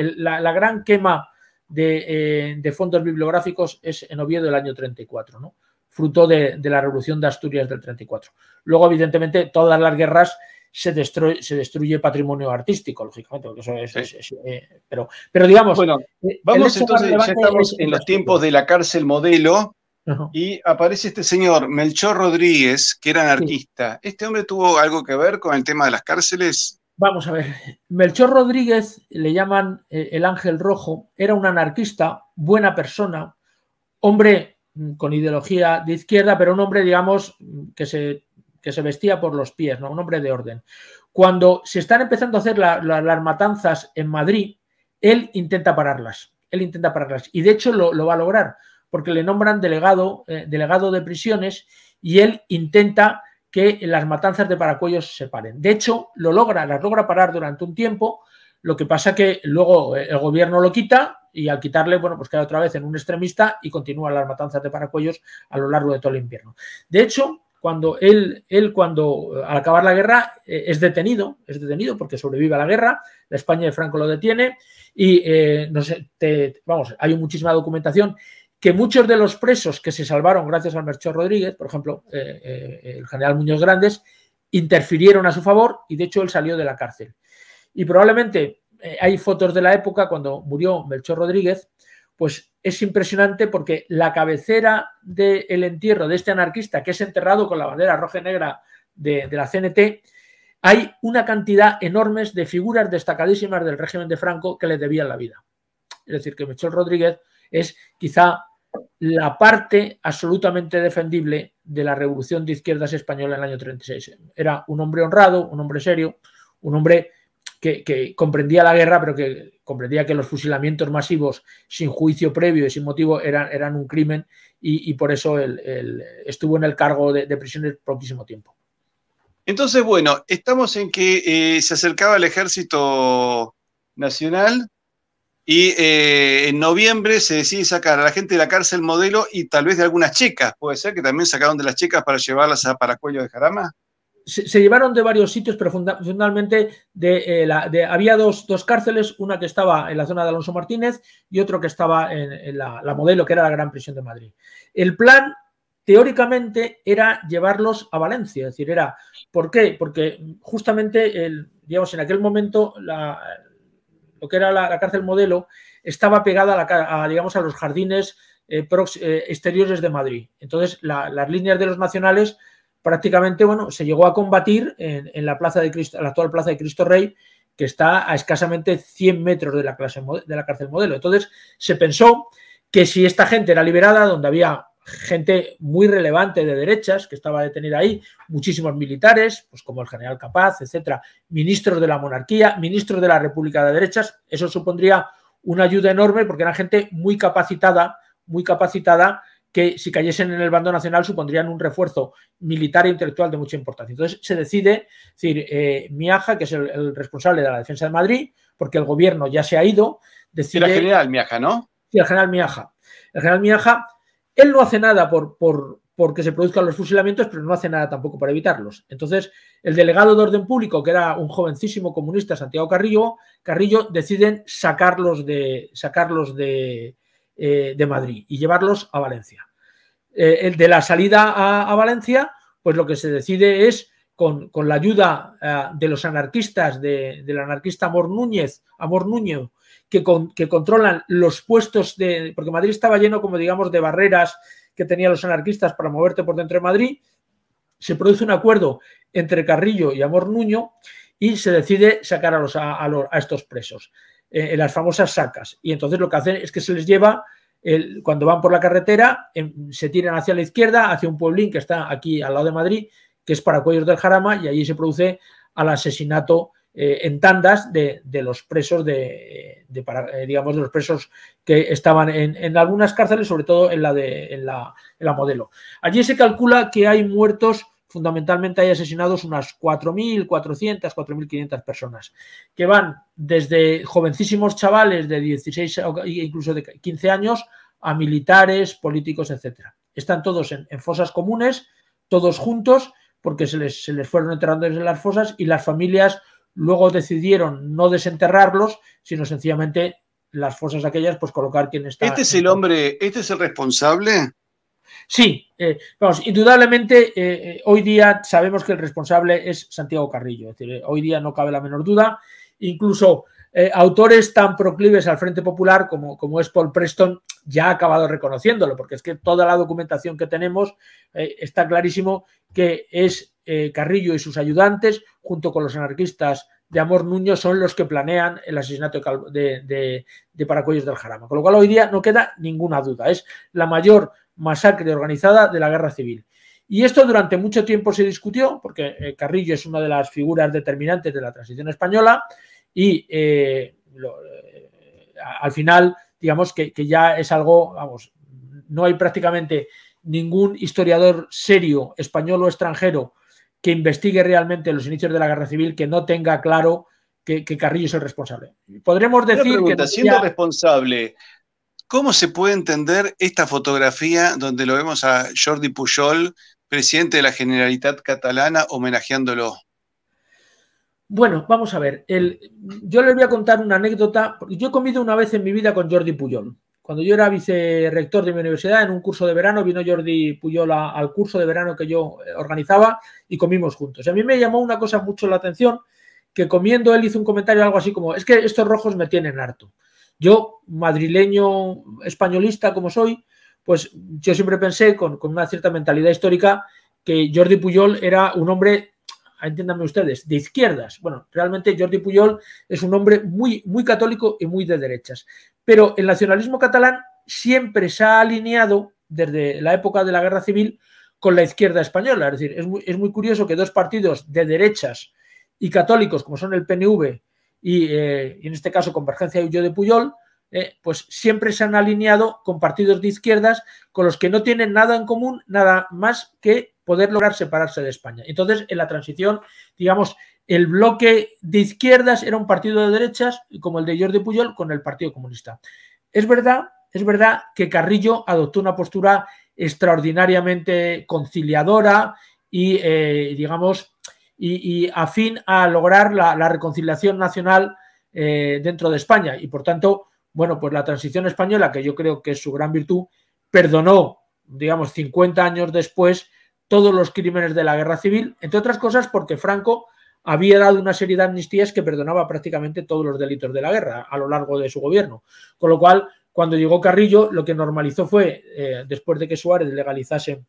gran quema de, eh, de, fondos bibliográficos es en Oviedo del año 34, ¿no? fruto de, la Revolución de Asturias del 34. Luego, evidentemente, todas las guerras se destruye, patrimonio artístico, lógicamente, porque eso es... Eh, pero, digamos... Eh, vamos entonces, ya estamos en los tiempos de la cárcel modelo, y aparece este señor, Melchor Rodríguez, que era anarquista. ¿Este hombre tuvo algo que ver con el tema de las cárceles? Vamos a ver. Melchor Rodríguez, le llaman eh, el Ángel Rojo, era un anarquista, buena persona, hombre Mm, con ideología de izquierda, pero un hombre, digamos, mm, que se, que se vestía por los pies, ¿no? un hombre de orden. Cuando se están empezando a hacer las matanzas en Madrid, él intenta pararlas, él intenta pararlas, y de hecho lo, va a lograr, porque le nombran delegado, eh, delegado de prisiones y él intenta que las matanzas de Paracuellos se paren. De hecho, lo logra, las logra parar durante un tiempo, lo que pasa que luego eh, el gobierno lo quita, y al quitarle, bueno, pues queda otra vez en un extremista y continúa las matanzas de paracuellos a lo largo de todo el invierno. De hecho, cuando él, él cuando eh, al acabar la guerra eh, es detenido, es detenido porque sobrevive a la guerra, la España de Franco lo detiene y eh, no sé, vamos, hay muchísima documentación que muchos de los presos que se salvaron gracias al Merchor Rodríguez, por ejemplo, el general Muñoz Grandes, interfirieron a su favor y de hecho él salió de la cárcel. Y probablemente eh, hay fotos de la época cuando murió Melchor Rodríguez, pues es impresionante porque la cabecera del entierro de este anarquista que es enterrado con la bandera roja y negra de, la CNT, hay una cantidad enorme de figuras destacadísimas del régimen de Franco que le debían la vida. Es decir, que Melchor Rodríguez es quizá la parte absolutamente defendible de la revolución de izquierdas española en el año 36. Era un hombre honrado, un hombre serio, un hombre que, comprendía la guerra, pero que comprendía que los fusilamientos masivos sin juicio previo y sin motivo eran, eran un crimen y, por eso estuvo en el cargo de, prisión el tiempo. Entonces, bueno, estamos en que eh, se acercaba el ejército nacional y eh, en noviembre se decide sacar a la gente de la cárcel modelo y tal vez de algunas chicas, puede ser que también sacaron de las chicas para llevarlas a Paracuello de Jarama se, llevaron de varios sitios, pero fundamentalmente de, eh, había dos, cárceles, una que estaba en la zona de Alonso Martínez y otro que estaba en, la, modelo, que era la Gran Prisión de Madrid. El plan, teóricamente, era llevarlos a Valencia, es decir, era, ¿por qué? Porque justamente, digamos, en aquel momento lo que era la, cárcel modelo estaba pegada a, digamos, a los jardines eh, eh, exteriores de Madrid. Entonces, las líneas de los nacionales prácticamente, bueno, se llegó a combatir en, en la, plaza de Cristo, la actual plaza de Cristo Rey, que está a escasamente 100 metros de la, clase, de la cárcel modelo. Entonces, se pensó que si esta gente era liberada, donde había gente muy relevante de derechas que estaba detenida ahí, muchísimos militares, pues como el general Capaz, etcétera, ministros de la monarquía, ministros de la República de Derechas, eso supondría una ayuda enorme porque era gente muy capacitada, muy capacitada que si cayesen en el bando nacional supondrían un refuerzo militar e intelectual de mucha importancia. Entonces se decide, es decir, eh, Miaja, que es el, responsable de la defensa de Madrid, porque el gobierno ya se ha ido, decide... El general Miaja, ¿no? Sí, el general Miaja. El general Miaja, él no hace nada por, por, porque se produzcan los fusilamientos, pero no hace nada tampoco para evitarlos. Entonces, el delegado de orden público, que era un jovencísimo comunista, Santiago Carrillo, Carrillo deciden sacarlos de, sacarlos de eh, Madrid y llevarlos a Valencia. Eh, el de la salida a, Valencia, pues lo que se decide es con, la ayuda eh, de los anarquistas, del anarquista Amor Núñez, Amor Núñez, que, controlan los puestos de. porque Madrid estaba lleno, como digamos, de barreras que tenían los anarquistas para moverte por dentro de Madrid. Se produce un acuerdo entre Carrillo y Amor Nuño y se decide sacar a, los, a, estos presos eh, las famosas sacas. Y entonces lo que hacen es que se les lleva cuando van por la carretera, em, se tiran hacia la izquierda, hacia un pueblín que está aquí al lado de Madrid, que es Paracuellos del Jarama, y allí se produce el asesinato eh, en tandas de, los presos de, para, eh, digamos de los presos que estaban en, algunas cárceles, sobre todo en la de la, en la modelo. Allí se calcula que hay muertos fundamentalmente hay asesinados unas 4.400, 4.500 personas, que van desde jovencísimos chavales de 16 o e incluso de 15 años a militares, políticos, etc. Están todos en, fosas comunes, todos juntos, porque se les, se les fueron enterrando desde las fosas y las familias luego decidieron no desenterrarlos, sino sencillamente las fosas aquellas, pues colocar quien está. ¿Este es el hombre, este es el responsable? Sí, eh, vamos, indudablemente eh, eh, hoy día sabemos que el responsable es Santiago Carrillo, es decir, hoy día no cabe la menor duda, incluso autores tan proclives al Frente Popular como, es Paul Preston ya ha acabado reconociéndolo, porque es que toda la documentación que tenemos está clarísimo que es Carrillo y sus ayudantes, junto con los anarquistas de Amor Nuño son los que planean el asesinato de, de, de, Paracuellos del Jarama. Con lo cual hoy día no queda ninguna duda. Es la mayor masacre organizada de la guerra civil. Y esto durante mucho tiempo se discutió, porque eh, Carrillo es una de las figuras determinantes de la transición española y eh, eh, al final, digamos que, ya es algo, vamos, no hay prácticamente ningún historiador serio, español o extranjero, que investigue realmente los inicios de la guerra civil que no tenga claro que, Carrillo es el responsable. Podremos decir que... Siendo responsable, ¿Cómo se puede entender esta fotografía donde lo vemos a Jordi Pujol, presidente de la Generalitat Catalana, homenajeándolo? Bueno, vamos a ver. yo les voy a contar una anécdota. Porque yo he comido una vez en mi vida con Jordi Pujol. Cuando yo era vicerrector de mi universidad, en un curso de verano, vino Jordi Pujol al curso de verano que yo eh, organizaba y comimos juntos. Y a mí me llamó una cosa mucho la atención, que comiendo él hizo un comentario algo así como, es que estos rojos me tienen harto. Yo, madrileño españolista como soy, pues yo siempre pensé con, una cierta mentalidad histórica que Jordi Puyol era un hombre, ah, entiéndanme ustedes, de izquierdas. Bueno, realmente Jordi Puyol es un hombre muy, muy católico y muy de derechas. Pero el nacionalismo catalán siempre se ha alineado desde la época de la Guerra Civil con la izquierda española. Es decir, es es muy curioso que dos partidos de derechas y católicos, como son el PNV eh, y, en este caso Convergencia y Ullo de Puyol, eh, pues siempre se han alineado con partidos de izquierdas con los que no tienen nada en común, nada más que poder lograr separarse de España. Entonces, en la transición, digamos, el bloque de izquierdas era un partido de derechas, como el de Jordi Puyol, con el Partido Comunista. Es verdad, es verdad que Carrillo adoptó una postura extraordinariamente conciliadora y, eh, digamos, y, a fin a lograr la, reconciliación nacional eh, dentro de España. Y por tanto, bueno, pues la transición española, que yo creo que es su gran virtud, perdonó, digamos, 50 años después todos los crímenes de la guerra civil, entre otras cosas porque Franco había dado una serie de amnistías que perdonaba prácticamente todos los delitos de la guerra a lo largo de su gobierno. Con lo cual, cuando llegó Carrillo, lo que normalizó fue, eh, después de que Suárez legalizase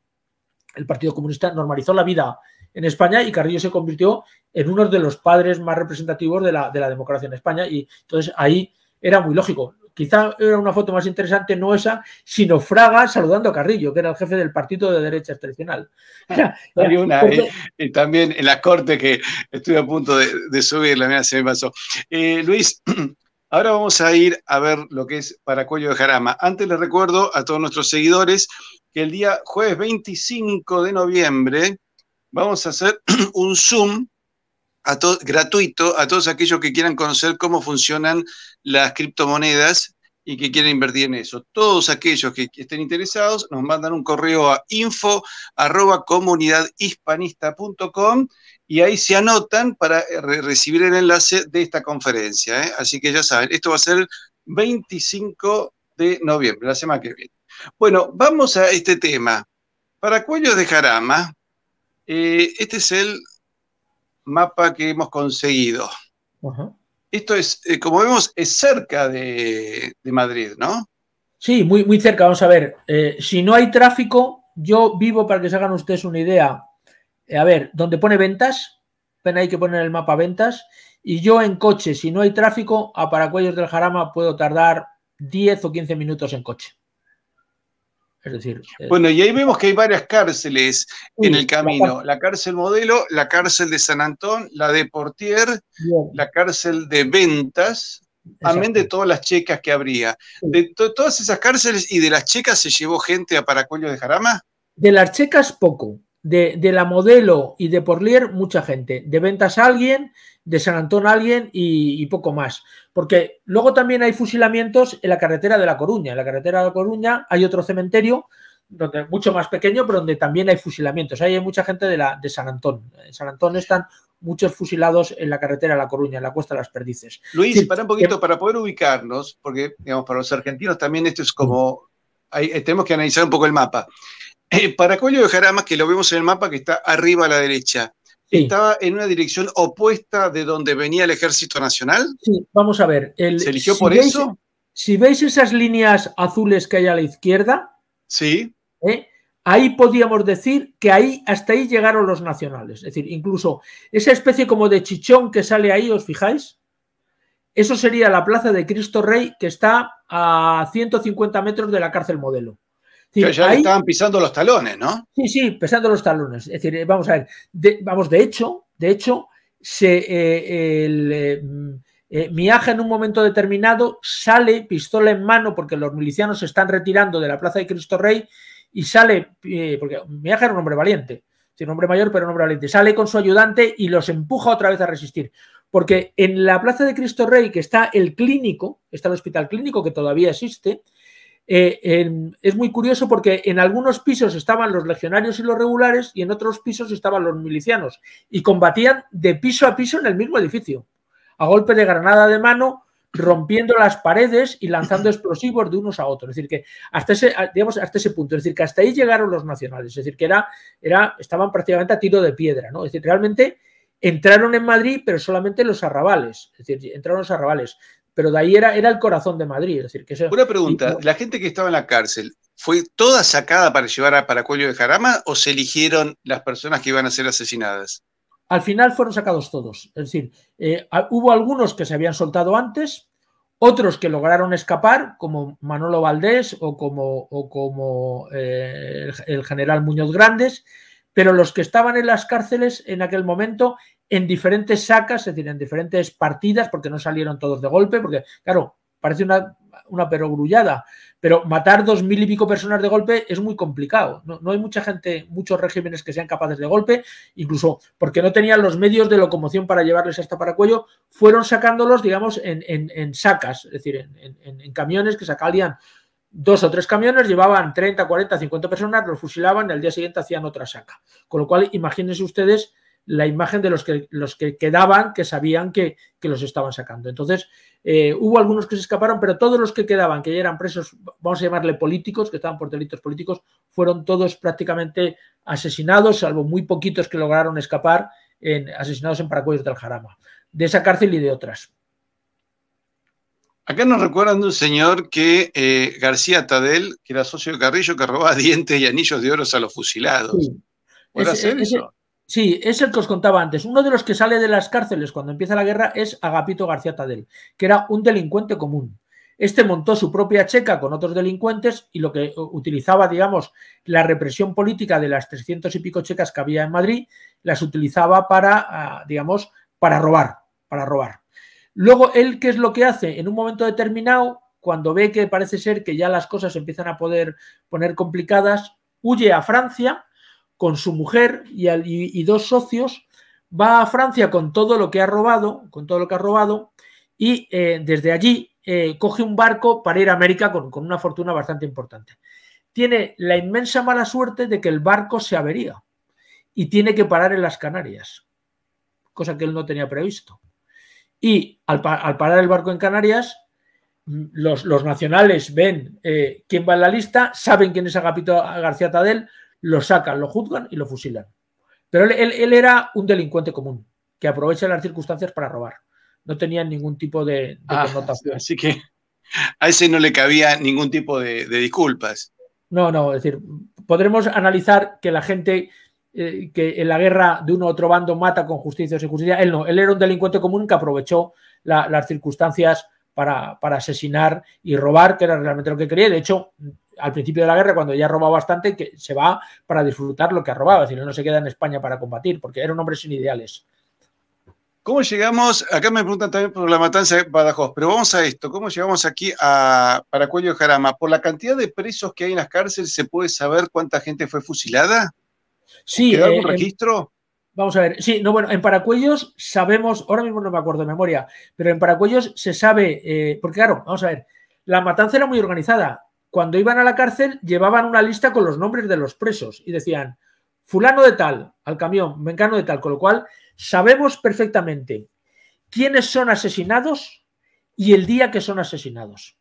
el Partido Comunista, normalizó la vida en España y Carrillo se convirtió en uno de los padres más representativos de la, democracia en España. Y entonces ahí era muy lógico. Quizá era una foto más interesante, no esa, sino Fraga saludando a Carrillo, que era el jefe del partido de derecha tradicional. (laughs) Eh, también en la corte que estuve a punto de, subir, la mía se me pasó. Eh, Luis, (clears throat) ahora vamos a ir a ver lo que es Paracuello de Jarama. Antes les recuerdo a todos nuestros seguidores que el día jueves 25 de noviembre vamos a hacer (clears throat) un Zoom gratuito a todos aquellos que quieran conocer cómo funcionan las criptomonedas y que quieran invertir en eso. Todos aquellos que estén interesados nos mandan un correo a info.comunidadhispanista.com y ahí se anotan para eh, recibir el enlace de esta conferencia. ¿eh? Así que ya saben, esto va a ser 25 de noviembre, la semana que viene. Bueno, vamos a este tema. Para cuellos de Jarama, eh, este es el mapa que hemos conseguido. Esto es, eh, como vemos, es cerca de, Madrid, ¿no? Sí, muy, muy cerca. Vamos a ver, eh, si no hay tráfico, yo vivo para que se hagan ustedes una idea. a ver, donde pone ventas, ven ahí que poner el mapa ventas. Y yo en coche, si no hay tráfico, a Paracuellos del Jarama puedo tardar 10 o 15 minutos en coche. Es decir, eh, bueno, y ahí vemos que hay varias cárceles en el camino. La, cárcel modelo, la cárcel de San Antón, la de Portier, la cárcel de Ventas, amén de todas las checas que habría. De todas esas cárceles y de las checas se llevó gente a Paracuello de Jarama. De las checas poco, de, de la modelo y de Porlier mucha gente, de Ventas alguien de San Antón a alguien y, poco más. Porque luego también hay fusilamientos en la carretera de La Coruña. En la carretera de La Coruña hay otro cementerio donde mucho más pequeño, pero donde también hay fusilamientos. Ahí hay mucha gente de, la, de San Antón. En San Antón están muchos fusilados en la carretera de La Coruña, en la Cuesta de las Perdices. Luis, para un poquito, eh, para poder ubicarnos, porque digamos, para los argentinos también esto es como, eh, tenemos que analizar un poco el mapa. Eh, para Cuello de Jarama, que lo vemos en el mapa que está arriba a la derecha, estaba en una dirección opuesta de donde venía el Ejército Nacional. Sí, vamos a ver. ¿Se eligió por eso? Si veis esas líneas azules que hay a la izquierda, sí. ¿eh? ahí podíamos decir que ahí hasta ahí llegaron los nacionales. Es decir, incluso esa especie como de chichón que sale ahí, ¿os fijáis? Eso sería la plaza de Cristo Rey que está a 150 metros de la cárcel modelo ya estaban pisando los talones, ¿no? Sí, sí, pisando los talones. Es decir, eh, vamos a ver, vamos, de hecho, de hecho, se, eh, eh, mm, Miaja en un momento determinado sale pistola en mano porque los milicianos se están retirando de la Plaza de Cristo Rey y sale, porque Miaja era un hombre valiente, tiene un hombre mayor pero un hombre valiente, sale con su ayudante y los empuja otra vez a resistir. Porque en la Plaza de Cristo Rey, que está el clínico, está el hospital clínico que todavía existe, eh, es muy curioso porque en algunos pisos estaban los legionarios y los regulares y en otros pisos estaban los milicianos y combatían de piso a piso en el mismo edificio, a golpe de granada de mano, rompiendo las paredes y lanzando (clears throat) explosivos de unos a otros. Es decir, que hasta ese, digamos, hasta ese punto, es decir, que hasta ahí llegaron los nacionales, es decir, que era, era, estaban prácticamente a tiro de piedra, ¿no? Es decir, realmente entraron en Madrid, pero solamente los arrabales, es decir, entraron los arrabales pero de ahí era, era el corazón de Madrid. Es decir, Una pregunta, ¿la gente que estaba en la cárcel fue toda sacada para llevar a Paracuello de Jarama o se eligieron las personas que iban a ser asesinadas? Al final fueron sacados todos. Es decir, eh, hubo algunos que se habían soltado antes, otros que lograron escapar, como Manolo Valdés o como, eh, el general Muñoz Grandes, pero los que estaban en las cárceles en aquel momento en diferentes sacas, es decir, en diferentes partidas, porque no salieron todos de golpe, porque, claro, parece una, una perogrullada, pero matar dos mil y pico personas de golpe es muy complicado. No, hay mucha gente, muchos regímenes que sean capaces de golpe, incluso porque no tenían los medios de locomoción para llevarles hasta Paracuello, fueron sacándolos, digamos, en, sacas, es decir, en, camiones que sacarían dos o tres camiones, llevaban 30, 40, 50 personas, los fusilaban y al día siguiente hacían otra saca. Con lo cual, imagínense ustedes la imagen de los que, los que quedaban, que sabían que, que los estaban sacando. Entonces, eh, hubo algunos que se escaparon, pero todos los que quedaban, que ya eran presos, vamos a llamarle políticos, que estaban por delitos políticos, fueron todos prácticamente asesinados, salvo muy poquitos que lograron escapar, en, asesinados en Paracuellos del Jarama, de esa cárcel y de otras. Acá nos recuerdan un señor que eh, García Tadel, que era socio de Carrillo, que robaba dientes y anillos de oro a los fusilados. ¿Puede ser eso? Sí, es el que os contaba antes. Uno de los que sale de las cárceles cuando empieza la guerra es Agapito García Tadel, que era un delincuente común. Este montó su propia checa con otros delincuentes y lo que utilizaba, digamos, la represión política de las 300 y pico checas que había en Madrid, las utilizaba para, ah, digamos, para robar, para robar. Luego, él, ¿qué es lo que hace? En un momento determinado, cuando ve que parece ser que ya las cosas empiezan a poder poner complicadas, huye a Francia, con su mujer y, dos socios, va a Francia con todo lo que ha robado, con todo lo que ha robado, y eh, desde allí eh, coge un barco para ir a América con, una fortuna bastante importante. Tiene la inmensa mala suerte de que el barco se avería y tiene que parar en las Canarias, cosa que él no tenía previsto. Y al, parar el barco en Canarias, mm, los, nacionales ven eh, quién va en la lista, saben quién es Agapito García Tadel, lo sacan, lo juzgan y lo fusilan. Pero él, era un delincuente común, que aprovecha las circunstancias para robar. No tenía ningún tipo de, ah, connotación. Así que a ese no le cabía ningún tipo de, disculpas. No, no, es decir, podremos analizar que la gente eh, que en la guerra de uno u otro bando mata con justicia o sin justicia. Él no, él era un delincuente común que aprovechó las circunstancias para, asesinar y robar, que era realmente lo que quería. De hecho, al principio de la guerra, cuando ya ha robado bastante, que se va para disfrutar lo que ha robado, si no se queda en España para combatir, porque era un hombre sin ideales. ¿Cómo llegamos? Acá me preguntan también por la matanza de Badajoz, pero vamos a esto. ¿Cómo llegamos aquí a Paracuello de Jarama? ¿Por la cantidad de presos que hay en las cárceles se puede saber cuánta gente fue fusilada? Sí. hay algún eh, eh, registro? Vamos a ver, sí, no, bueno, en Paracuellos sabemos, ahora mismo no me acuerdo de memoria, pero en Paracuellos se sabe, eh, porque claro, vamos a ver, la matanza era muy organizada. Cuando iban a la cárcel llevaban una lista con los nombres de los presos y decían, fulano de tal, al camión, mencano de tal, con lo cual sabemos perfectamente quiénes son asesinados y el día que son asesinados.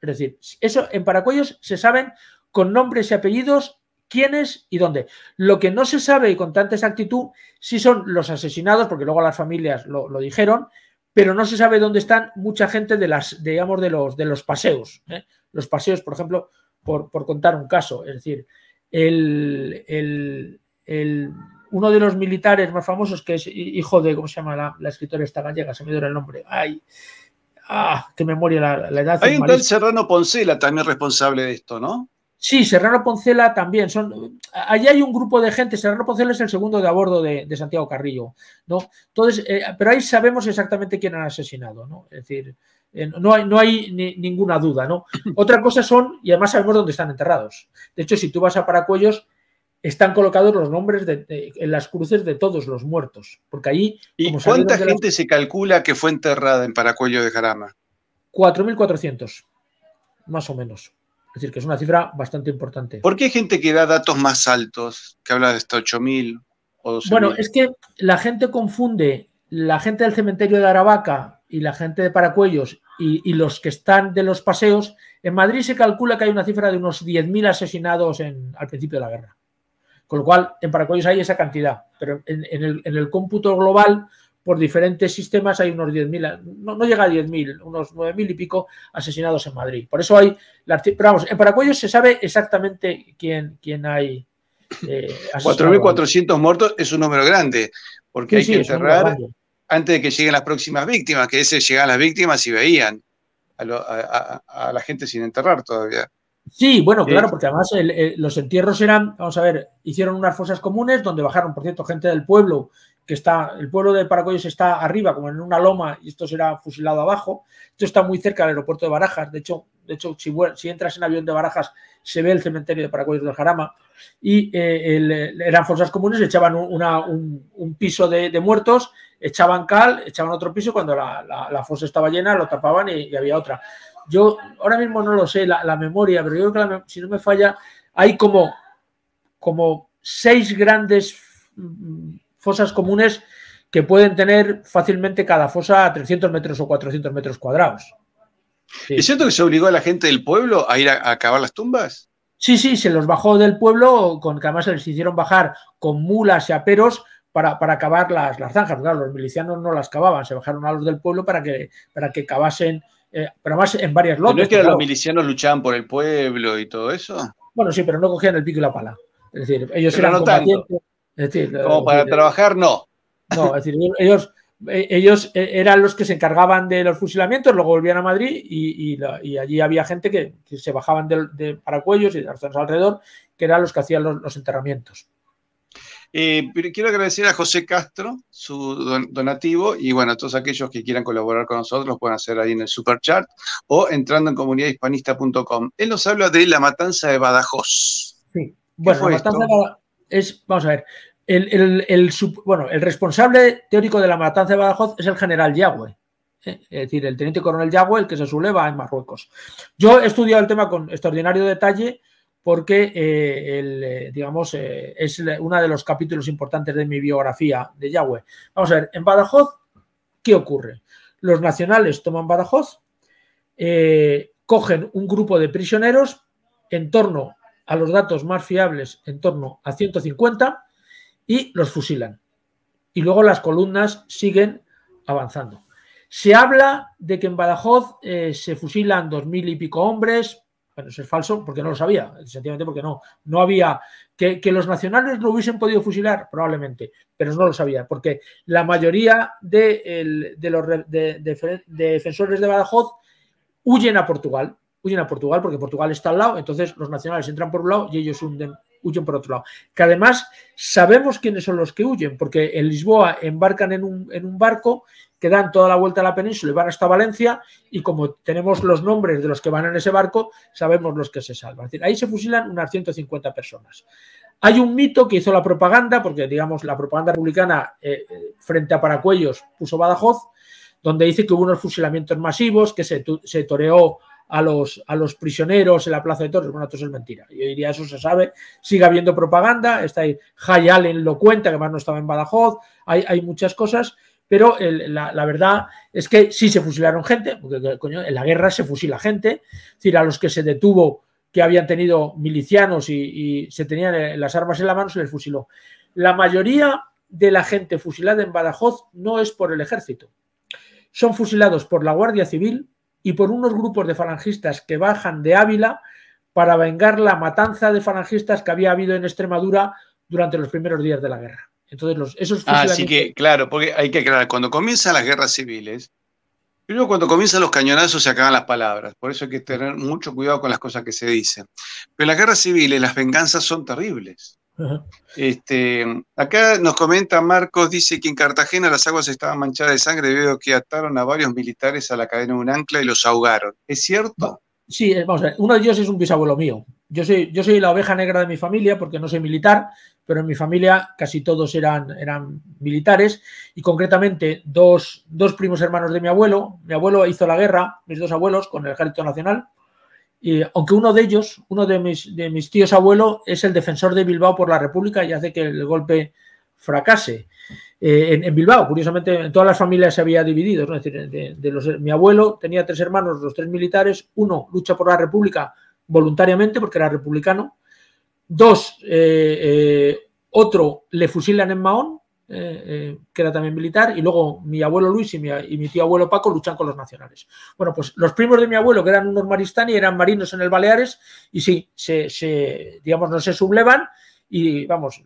Es decir, eso en Paracuellos se saben con nombres y apellidos quiénes y dónde. Lo que no se sabe y con tanta exactitud sí son los asesinados, porque luego las familias lo, dijeron, pero no se sabe dónde están mucha gente de las, digamos, de los, de los paseos. ¿eh? Los paseos, por ejemplo, por, contar un caso, es decir, uno de los militares más famosos, que es hijo de, ¿cómo se llama la, escritora esta gallega? Se me dura el nombre. Ay, ah, qué memoria la, edad. Hay un tal Serrano Poncela también responsable de esto, ¿no? Sí, Serrano Poncela también. Son, allí hay un grupo de gente. Serrano Poncela es el segundo de a bordo de, Santiago Carrillo. ¿no? Entonces, eh, pero ahí sabemos exactamente quién han asesinado. ¿no? Es decir, eh, no hay, ninguna duda. ¿no? (clears throat) Otra cosa son, y además sabemos dónde están enterrados. De hecho, si tú vas a Paracuellos, están colocados los nombres de, en las cruces de todos los muertos. Porque ahí. ¿Y cuánta gente se calcula que fue enterrada en Paracuellos de Jarama? 4.400, más o menos. Es decir, que es una cifra bastante importante. ¿Por qué hay gente que da datos más altos, que habla de hasta 8.000 o 2.000? Bueno, es que la gente confunde la gente del cementerio de Aravaca y la gente de Paracuellos y, los que están de los paseos, en Madrid se calcula que hay una cifra de unos 10.000 asesinados en, al principio de la guerra. Con lo cual, en Paracuellos hay esa cantidad, pero en, el, en el cómputo global por diferentes sistemas hay unos 10.000, no, llega a 10.000, unos 9.000 y pico asesinados en Madrid. Por eso hay, pero vamos, en Paracuellos se sabe exactamente quién, quién hay. Eh, 4.400 (laughs) muertos es un número grande, porque hay que enterrar antes de que lleguen las próximas víctimas, que ese llegan las víctimas y veían a, la gente sin enterrar todavía. Sí, bueno, claro, porque además los entierros eran, vamos a ver, hicieron unas fosas comunes donde bajaron, por cierto, gente del pueblo está, el pueblo de Paracoyos está arriba, como en una loma, y esto será fusilado abajo. Esto está muy cerca del aeropuerto de Barajas, de hecho, de hecho si, entras en avión de Barajas se ve el cementerio de Paracoyos del Jarama, y eh, eran fuerzas comunes, echaban un, piso de, muertos, echaban cal, echaban otro piso, cuando la, fosa estaba llena lo tapaban y, había otra. Yo ahora mismo no lo sé, la, la memoria, pero yo creo que si no me falla, hay como, como seis grandes mm, fosas comunes que pueden tener fácilmente cada fosa a 300 metros o 400 metros cuadrados. ¿Es cierto que se obligó a la gente del pueblo a ir a, cavar las tumbas? Sí, sí, se los bajó del pueblo, con que además se les hicieron bajar con mulas y aperos para, para cavar las, las zanjas. Claro, los milicianos no las cavaban, se bajaron a los del pueblo para que, para que cavasen, eh, pero además en varias lotes. ¿No es que los milicianos luchaban por el pueblo y todo eso? Bueno, sí, pero no cogían el pico y la pala. Es decir, ellos eran eh, Como para trabajar, no. No, decir, ellos, ellos eh, eh, eran los que se encargaban de los fusilamientos, luego volvían a Madrid y, allí había gente que, se bajaban de, paracuellos y de las alrededor, que eran los que hacían los, enterramientos. pero quiero agradecer a José Castro su donativo y bueno, a todos aquellos que quieran colaborar con nosotros los pueden hacer ahí en el super chat o entrando en comunidadhispanista.com. Él nos habla de la matanza de Badajoz. Sí, bueno, la matanza esto? vamos a ver, el, responsable teórico de la matanza de Badajoz es el general Yagüe. ¿eh? Es decir, el teniente coronel Yagüe, el que se subleva en Marruecos. Yo he estudiado el tema con extraordinario detalle porque, eh, eh, digamos, es uno de los capítulos importantes de mi biografía de Yagüe. Vamos a ver, en Badajoz, ¿qué ocurre? Los nacionales toman Badajoz, cogen un grupo de prisioneros en torno a los datos más fiables en torno a 150 y los fusilan. Y luego las columnas siguen avanzando. Se habla de que en Badajoz eh, se fusilan dos mil y pico hombres. Bueno, eso es falso porque no lo sabía, sencillamente porque no, no había. Que, los nacionales no hubiesen podido fusilar, probablemente, pero no lo sabía, porque la mayoría de, los defensores de Badajoz huyen a Portugal huyen a Portugal porque Portugal está al lado, entonces los nacionales entran por un lado y ellos huyen por otro lado. Que además sabemos quiénes son los que huyen, porque en Lisboa embarcan en un, barco que dan toda la vuelta a la península y van hasta Valencia y como tenemos los nombres de los que van en ese barco, sabemos los que se salvan. Es decir, ahí se fusilan unas 150 personas. Hay un mito que hizo la propaganda, porque digamos la propaganda republicana eh, eh, frente a Paracuellos puso Badajoz, donde dice que hubo unos fusilamientos masivos, que se toreó a los, a los prisioneros en la Plaza de Torres... Bueno, esto es mentira. Yo diría, eso se sabe. Sigue habiendo propaganda. Está ahí Jay Allen lo cuenta, que más no estaba en Badajoz. Hay, hay muchas cosas. Pero la, verdad es que sí se fusilaron gente, porque en la guerra se fusila gente. Es decir, a los que se detuvo que habían tenido milicianos y, y se tenían eh, las armas en la mano, se les fusiló. La mayoría de la gente fusilada en Badajoz no es por el ejército. Son fusilados por la Guardia Civil, y por unos grupos de falangistas que bajan de Ávila para vengar la matanza de falangistas que había habido en Extremadura durante los primeros días de la guerra. Entonces, esos Así ah, que, claro, porque hay que aclarar, cuando comienzan las guerras civiles, Primero, cuando comienzan los cañonazos se acaban las palabras, por eso hay que tener mucho cuidado con las cosas que se dicen. Pero en las guerras civiles las venganzas son terribles. Este, acá nos comenta Marcos, dice que en Cartagena las aguas estaban manchadas de sangre y veo que ataron a varios militares a la cadena de un ancla y los ahogaron. ¿Es cierto? Sí, eh, vamos a ver, uno de ellos es un bisabuelo mío. Yo soy, yo soy la oveja negra de mi familia porque no soy militar, pero en mi familia casi todos eran, eran militares y concretamente dos, dos primos hermanos de mi abuelo. Mi abuelo hizo la guerra, mis dos abuelos, con el Ejército Nacional, y, aunque uno de ellos, uno de mis, de mis tíos abuelo, es el defensor de Bilbao por la República y hace que el golpe fracase. Eh, en, Bilbao, curiosamente, en todas las familias se había dividido. ¿no? decir, de, los, mi abuelo tenía tres hermanos, los tres militares. Uno lucha por la República voluntariamente porque era republicano. Dos, eh, eh, otro le fusilan en Mahón eh, eh, que era también militar, y luego mi abuelo Luis y mi, tío abuelo Paco luchan con los nacionales. Bueno, pues los primos de mi abuelo, que eran unos maristani, eran marinos en el Baleares, y sí, se, digamos, no se sublevan, y vamos,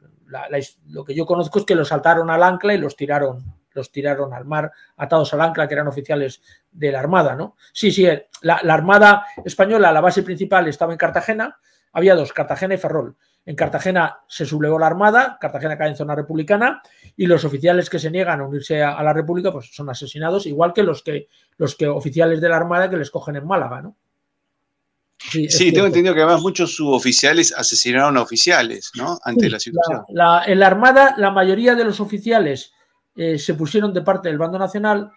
lo que yo conozco es que los saltaron al ancla y los tiraron los tiraron al mar atados al ancla, que eran oficiales de la Armada, ¿no? Sí, sí, eh, la, la, Armada española, la base principal estaba en Cartagena, había dos, Cartagena y Ferrol. En Cartagena se sublevó la Armada, Cartagena cae en zona republicana, y los oficiales que se niegan a unirse a, la República pues son asesinados, igual que los que los que oficiales de la Armada que les cogen en Málaga, ¿no? Sí, tengo entendido que además muchos suboficiales asesinaron a oficiales, ¿no? Ante la situación. en la Armada, la mayoría de los oficiales eh, se pusieron de parte del bando nacional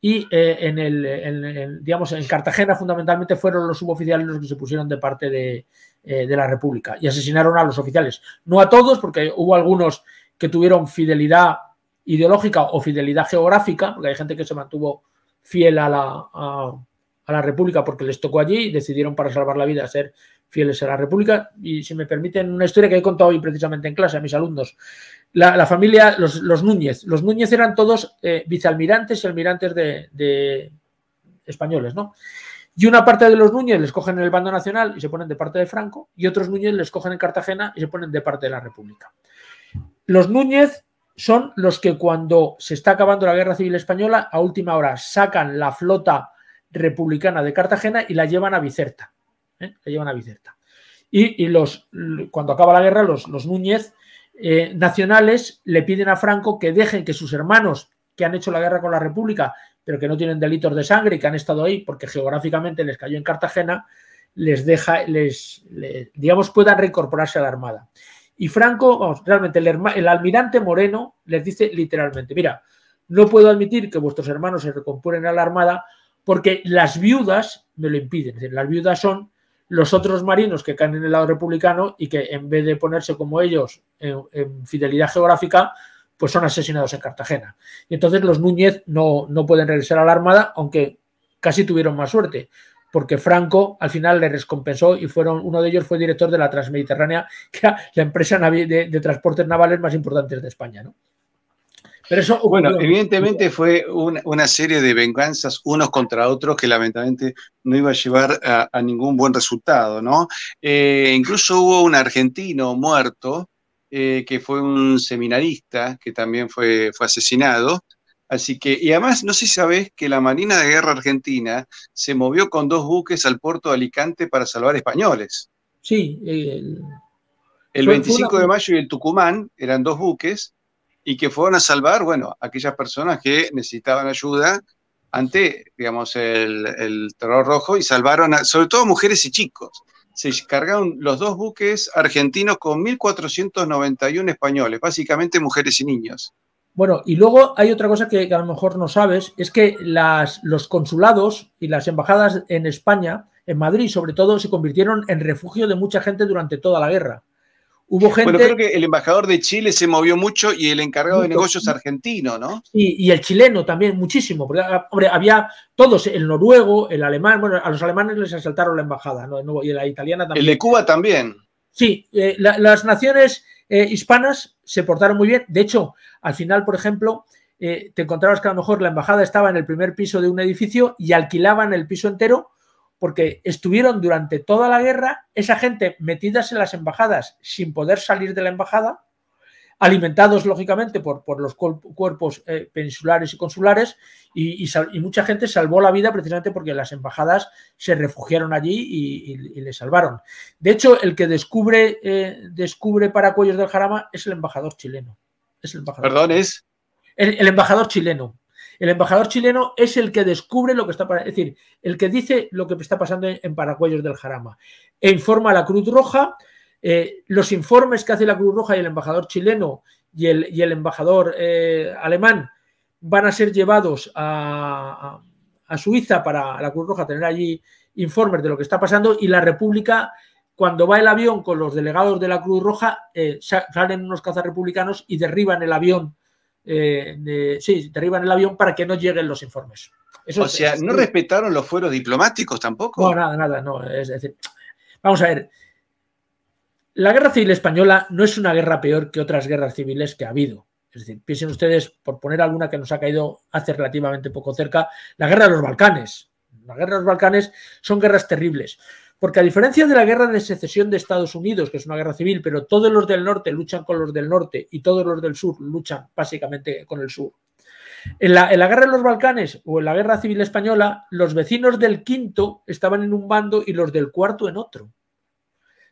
y eh, en el, digamos, en Cartagena fundamentalmente fueron los suboficiales los que se pusieron de parte de, eh, de la República y asesinaron a los oficiales. No a todos, porque hubo algunos que tuvieron fidelidad ideológica o fidelidad geográfica, porque hay gente que se mantuvo fiel a la, República porque les tocó allí y decidieron para salvar la vida ser fieles a la República. Y si me permiten, una historia que he contado hoy precisamente en clase a mis alumnos. La, familia, los, Núñez. Los Núñez eran todos eh, vicealmirantes y almirantes de, de, españoles, ¿no? Y una parte de los Núñez les cogen en el bando nacional y se ponen de parte de Franco, y otros Núñez les cogen en Cartagena y se ponen de parte de la República. Los Núñez son los que cuando se está acabando la Guerra Civil Española, a última hora sacan la flota republicana de Cartagena y la llevan a Bicerta. ¿eh? La llevan a Y, los, cuando acaba la guerra, los, Núñez eh, nacionales le piden a Franco que dejen que sus hermanos que han hecho la guerra con la República, pero que no tienen delitos de sangre y que han estado ahí porque geográficamente les cayó en Cartagena, les deja, digamos, puedan reincorporarse a la Armada. Y Franco, realmente el, almirante Moreno les dice literalmente, mira, no puedo admitir que vuestros hermanos se recomponen a la Armada porque las viudas me lo impiden. las viudas son los otros marinos que caen en el lado republicano y que en vez de ponerse como ellos en, fidelidad geográfica, pues son asesinados en Cartagena. Y entonces los Núñez no, no pueden regresar a la Armada, aunque casi tuvieron más suerte, porque Franco al final le recompensó y fueron, uno de ellos fue director de la Transmediterránea, (laughs) que era la empresa de, transportes navales más importante de España. Pero eso bueno, evidentemente fue una, serie de venganzas unos contra otros que lamentablemente no iba a llevar a, ningún buen resultado, ¿no? Eh, incluso hubo un argentino muerto eh, que fue un seminarista que también fue, fue asesinado. Así que, y además, no sé si sabés que la Marina de Guerra Argentina se movió con dos buques al puerto de Alicante para salvar españoles. Sí. El, 25 de mayo y el Tucumán eran dos buques y que fueron a salvar, bueno, aquellas personas que necesitaban ayuda ante, digamos, el, terror rojo y salvaron, sobre todo mujeres y chicos. Se cargaron los dos buques argentinos con 1.491 españoles, básicamente mujeres y niños. Bueno, y luego hay otra cosa que, a lo mejor no sabes, es que las, los consulados y las embajadas en España, en Madrid sobre todo, se convirtieron en refugio de mucha gente durante toda la guerra. Hubo gente... Bueno, creo que el embajador de Chile se movió mucho y el encargado de negocios argentino, ¿no? Y, y el chileno también, muchísimo. Porque, ah, hombre, había todos, el noruego, el alemán, bueno, a los alemanes les asaltaron la embajada, ¿no? Y la italiana también. El de Cuba también. Sí, eh, las naciones eh, hispanas se portaron muy bien. De hecho, al final, por ejemplo, eh, te encontrabas que a lo mejor la embajada estaba en el primer piso de un edificio y alquilaban el piso entero porque estuvieron durante toda la guerra esa gente metidas en las embajadas sin poder salir de la embajada alimentados lógicamente por, los cuerpos eh, peninsulares y consulares y, mucha gente salvó la vida precisamente porque las embajadas se refugiaron allí y, le salvaron. De hecho, el que descubre, eh, descubre Paracuellos del Jarama es el embajador chileno. el embajador Perdón, chileno. es... El, embajador chileno. El embajador chileno es el que descubre lo que está pasando, es decir, el que dice lo que está pasando en, en Paracuellos del Jarama e informa a la Cruz Roja eh, los informes que hace la Cruz Roja y el embajador chileno y el, embajador eh, alemán van a ser llevados a, Suiza para la Cruz Roja tener allí informes de lo que está pasando y la República, cuando va el avión con los delegados de la Cruz Roja, eh, salen unos cazas republicanos y derriban el avión. sí, derriban el avión para que no lleguen los informes. o sea, ¿no respetaron los fueros diplomáticos tampoco? No, nada, nada, no. Es decir, vamos a ver, la guerra civil española no es una guerra peor que otras guerras civiles que ha habido. Es decir, piensen ustedes, por poner alguna que nos ha caído hace relativamente poco cerca, la guerra de los Balcanes. La guerra de los Balcanes son guerras terribles. Porque a diferencia de la guerra de secesión de Estados Unidos, que es una guerra civil, pero todos los del norte luchan con los del norte y todos los del sur luchan básicamente con el sur. En la, guerra de los Balcanes o en la guerra civil española, los vecinos del quinto estaban en un bando y los del cuarto en otro.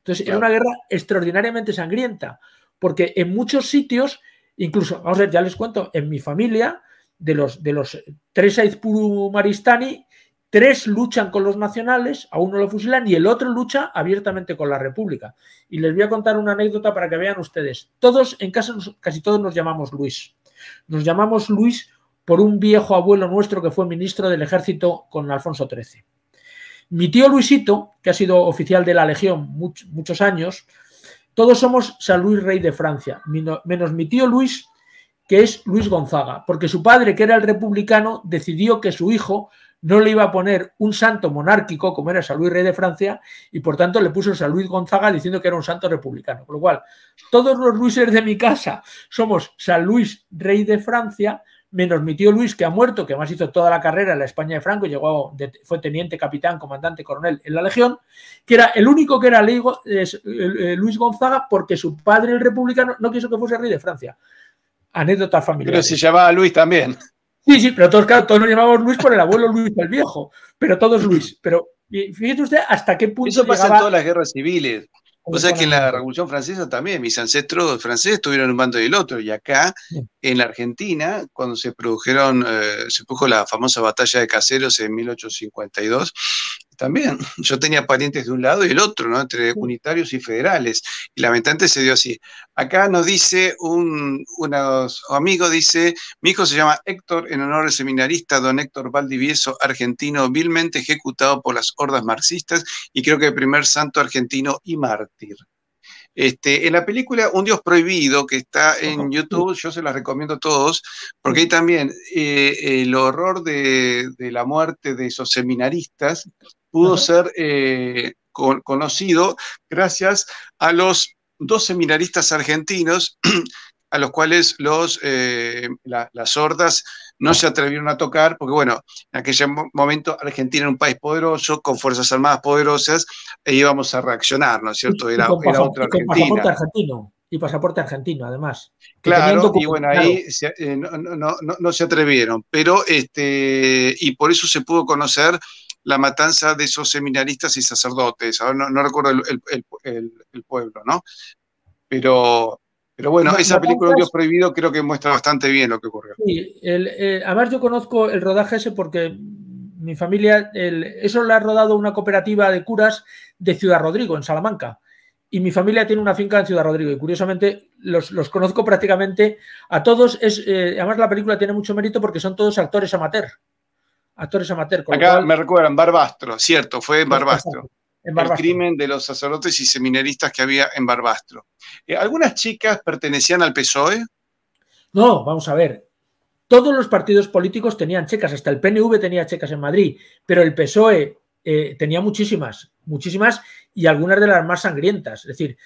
Entonces, era una guerra extraordinariamente sangrienta, porque en muchos sitios, incluso, vamos a ver, ya les cuento, en mi familia, de los, de los tres Aizpuru Maristani, tres luchan con los nacionales, a uno lo fusilan y el otro lucha abiertamente con la República. Y les voy a contar una anécdota para que vean ustedes. Todos, en casa, casi todos nos llamamos Luis. Nos llamamos Luis por un viejo abuelo nuestro que fue ministro del ejército con Alfonso XIII. Mi tío Luisito, que ha sido oficial de la Legión muchos años, todos somos San Luis Rey de Francia, menos mi tío Luis, que es Luis Gonzaga, porque su padre, que era el republicano, decidió que su hijo no le iba a poner un santo monárquico como era San Luis Rey de Francia y por tanto le puso San Luis Gonzaga diciendo que era un santo republicano. Con lo cual, todos los Luises de mi casa somos San Luis Rey de Francia, menos mi tío Luis, que ha muerto, que además hizo toda la carrera en la España de Franco, llegó fue teniente, capitán, comandante, coronel en la Legión, que era el único que era Luis eh, Gonzaga porque su padre, el republicano, no quiso que fuese rey de Francia. Anécdota familiar. Pero se llamaba Luis también. Sí, sí, pero todos, nos llamamos Luis por el abuelo Luis el Viejo, pero todos Luis. Pero fíjate usted hasta qué punto. Eso todas las guerras civiles. O sea que en la Revolución Francesa también, mis ancestros franceses tuvieron un bando y el otro, y acá, en la Argentina, cuando se produjeron, eh, se produjo la famosa batalla de Caseros en 1852, también. Yo tenía parientes de un lado y el otro, ¿no? Entre unitarios y federales. Y lamentablemente se dio así. Acá nos dice un, unos, un amigo, dice, mi hijo se llama Héctor en honor al seminarista don Héctor Valdivieso, argentino, vilmente ejecutado por las hordas marxistas y creo que el primer santo argentino y mártir. Este, en la película Un Dios Prohibido, que está en YouTube, yo se la recomiendo a todos, porque ahí también eh, el horror de, de, la muerte de esos seminaristas pudo ser eh, conocido gracias a los dos seminaristas argentinos (clears throat) a los cuales los, eh, las hordas no se atrevieron a tocar, porque bueno, en aquel momento Argentina era un país poderoso, con fuerzas armadas poderosas, e íbamos a reaccionar, ¿no es cierto? Era, y pasaporte argentino, y pasaporte argentino además. Claro, y bueno, ahí eh, no, se atrevieron, pero este, y por eso se pudo conocer la matanza de esos seminaristas y sacerdotes. no, recuerdo el, pueblo, ¿no? Pero, pero bueno, esa película Dios Prohibido creo que muestra bastante bien lo que ocurrió. Sí, eh, además yo conozco el rodaje ese porque mi familia, eso lo ha rodado una cooperativa de curas de Ciudad Rodrigo, en Salamanca. Y mi familia tiene una finca en Ciudad Rodrigo y curiosamente los, conozco prácticamente a todos. Eh, además la película tiene mucho mérito porque son todos actores amateurs actores amateurs. Acá me recuerdan, Barbastro, cierto, fue en Barbastro. El crimen de los sacerdotes y seminaristas que había en Barbastro. Eh, ¿Algunas chicas pertenecían al PSOE? No, vamos a ver. Todos los partidos políticos tenían checas, hasta el PNV tenía checas en Madrid, pero el PSOE eh, tenía muchísimas, muchísimas y algunas de las más sangrientas. Es decir,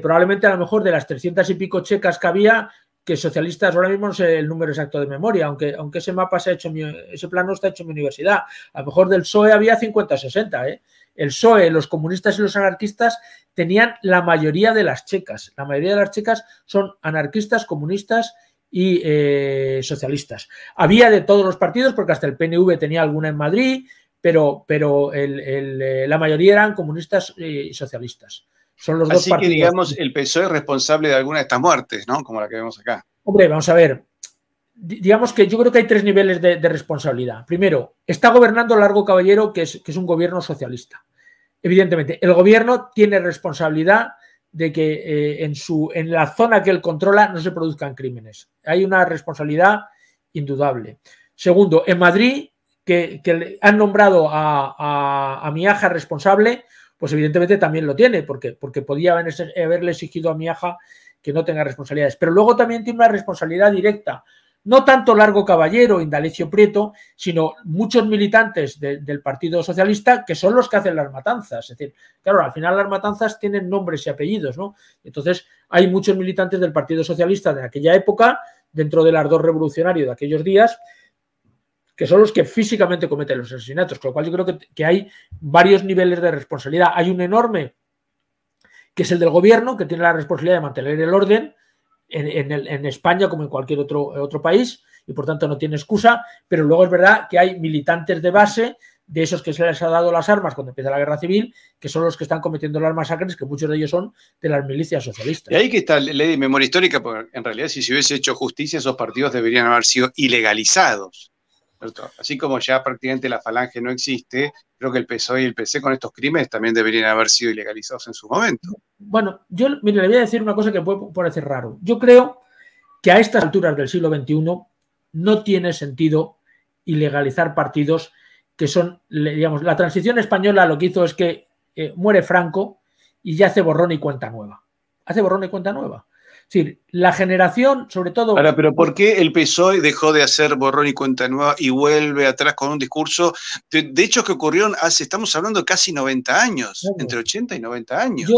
probablemente a lo mejor de las 300 y pico checas que había, que socialistas ahora mismo no sé el número exacto de memoria, aunque, aunque ese mapa se ha hecho, ese plano está hecho en mi universidad. A lo mejor del PSOE había 50-60, ¿eh? El PSOE, los comunistas y los anarquistas tenían la mayoría de las checas. La mayoría de las checas son anarquistas, comunistas y eh, socialistas. Había de todos los partidos, porque hasta el PNV tenía alguna en Madrid, pero, pero eh, la mayoría eran comunistas y socialistas. Son los dos partidos. que, digamos, el PSOE es responsable de alguna de estas muertes, ¿no? Como la que vemos acá. Hombre, vamos a ver. Digamos que yo creo que hay tres niveles de, responsabilidad. Primero, está gobernando Largo Caballero, que es, es un gobierno socialista. Evidentemente, el gobierno tiene responsabilidad de que eh, en, su, en la zona que él controla no se produzcan crímenes. Hay una responsabilidad indudable. Segundo, en Madrid, que, han nombrado a, a, a Miaja responsable, pues evidentemente también lo tiene, porque, porque podía haberle exigido a Miaja que no tenga responsabilidades. Pero luego también tiene una responsabilidad directa, no tanto Largo Caballero, Indalecio Prieto, sino muchos militantes del Partido Socialista que son los que hacen las matanzas. Es decir, claro, al final las matanzas tienen nombres y apellidos, ¿no? Entonces, hay muchos militantes del Partido Socialista de aquella época, dentro del ardor revolucionario de aquellos días, que son los que físicamente cometen los asesinatos, con lo cual yo creo que, hay varios niveles de responsabilidad. Hay un enorme, que es el del gobierno, que tiene la responsabilidad de mantener el orden en, España como en cualquier otro, otro país, y por tanto no tiene excusa, pero luego es verdad que hay militantes de base de esos que se les ha dado las armas cuando empieza la guerra civil, que son los que están cometiendo las masacres, que muchos de ellos son de las milicias socialistas. Y ahí que está la ley de memoria histórica, porque en realidad si se hubiese hecho justicia, esos partidos deberían haber sido ilegalizados. Así como ya prácticamente la falange no existe, creo que el PSOE y el PC con estos crímenes también deberían haber sido ilegalizados en su momento. Bueno, yo mire, le voy a decir una cosa que puede parecer raro. Yo creo que a estas alturas del siglo XXI no tiene sentido ilegalizar partidos que son, digamos, la transición española lo que hizo es que eh, muere Franco y ya hace borrón y cuenta nueva. Hace borrón y cuenta nueva la generación, sobre todo. Ahora, pero ¿por qué el PSOE dejó de hacer borrón y cuenta nueva y vuelve atrás con un discurso de, hecho, hechos que ocurrieron hace, estamos hablando de casi 90 años, entre 80 y 90 años?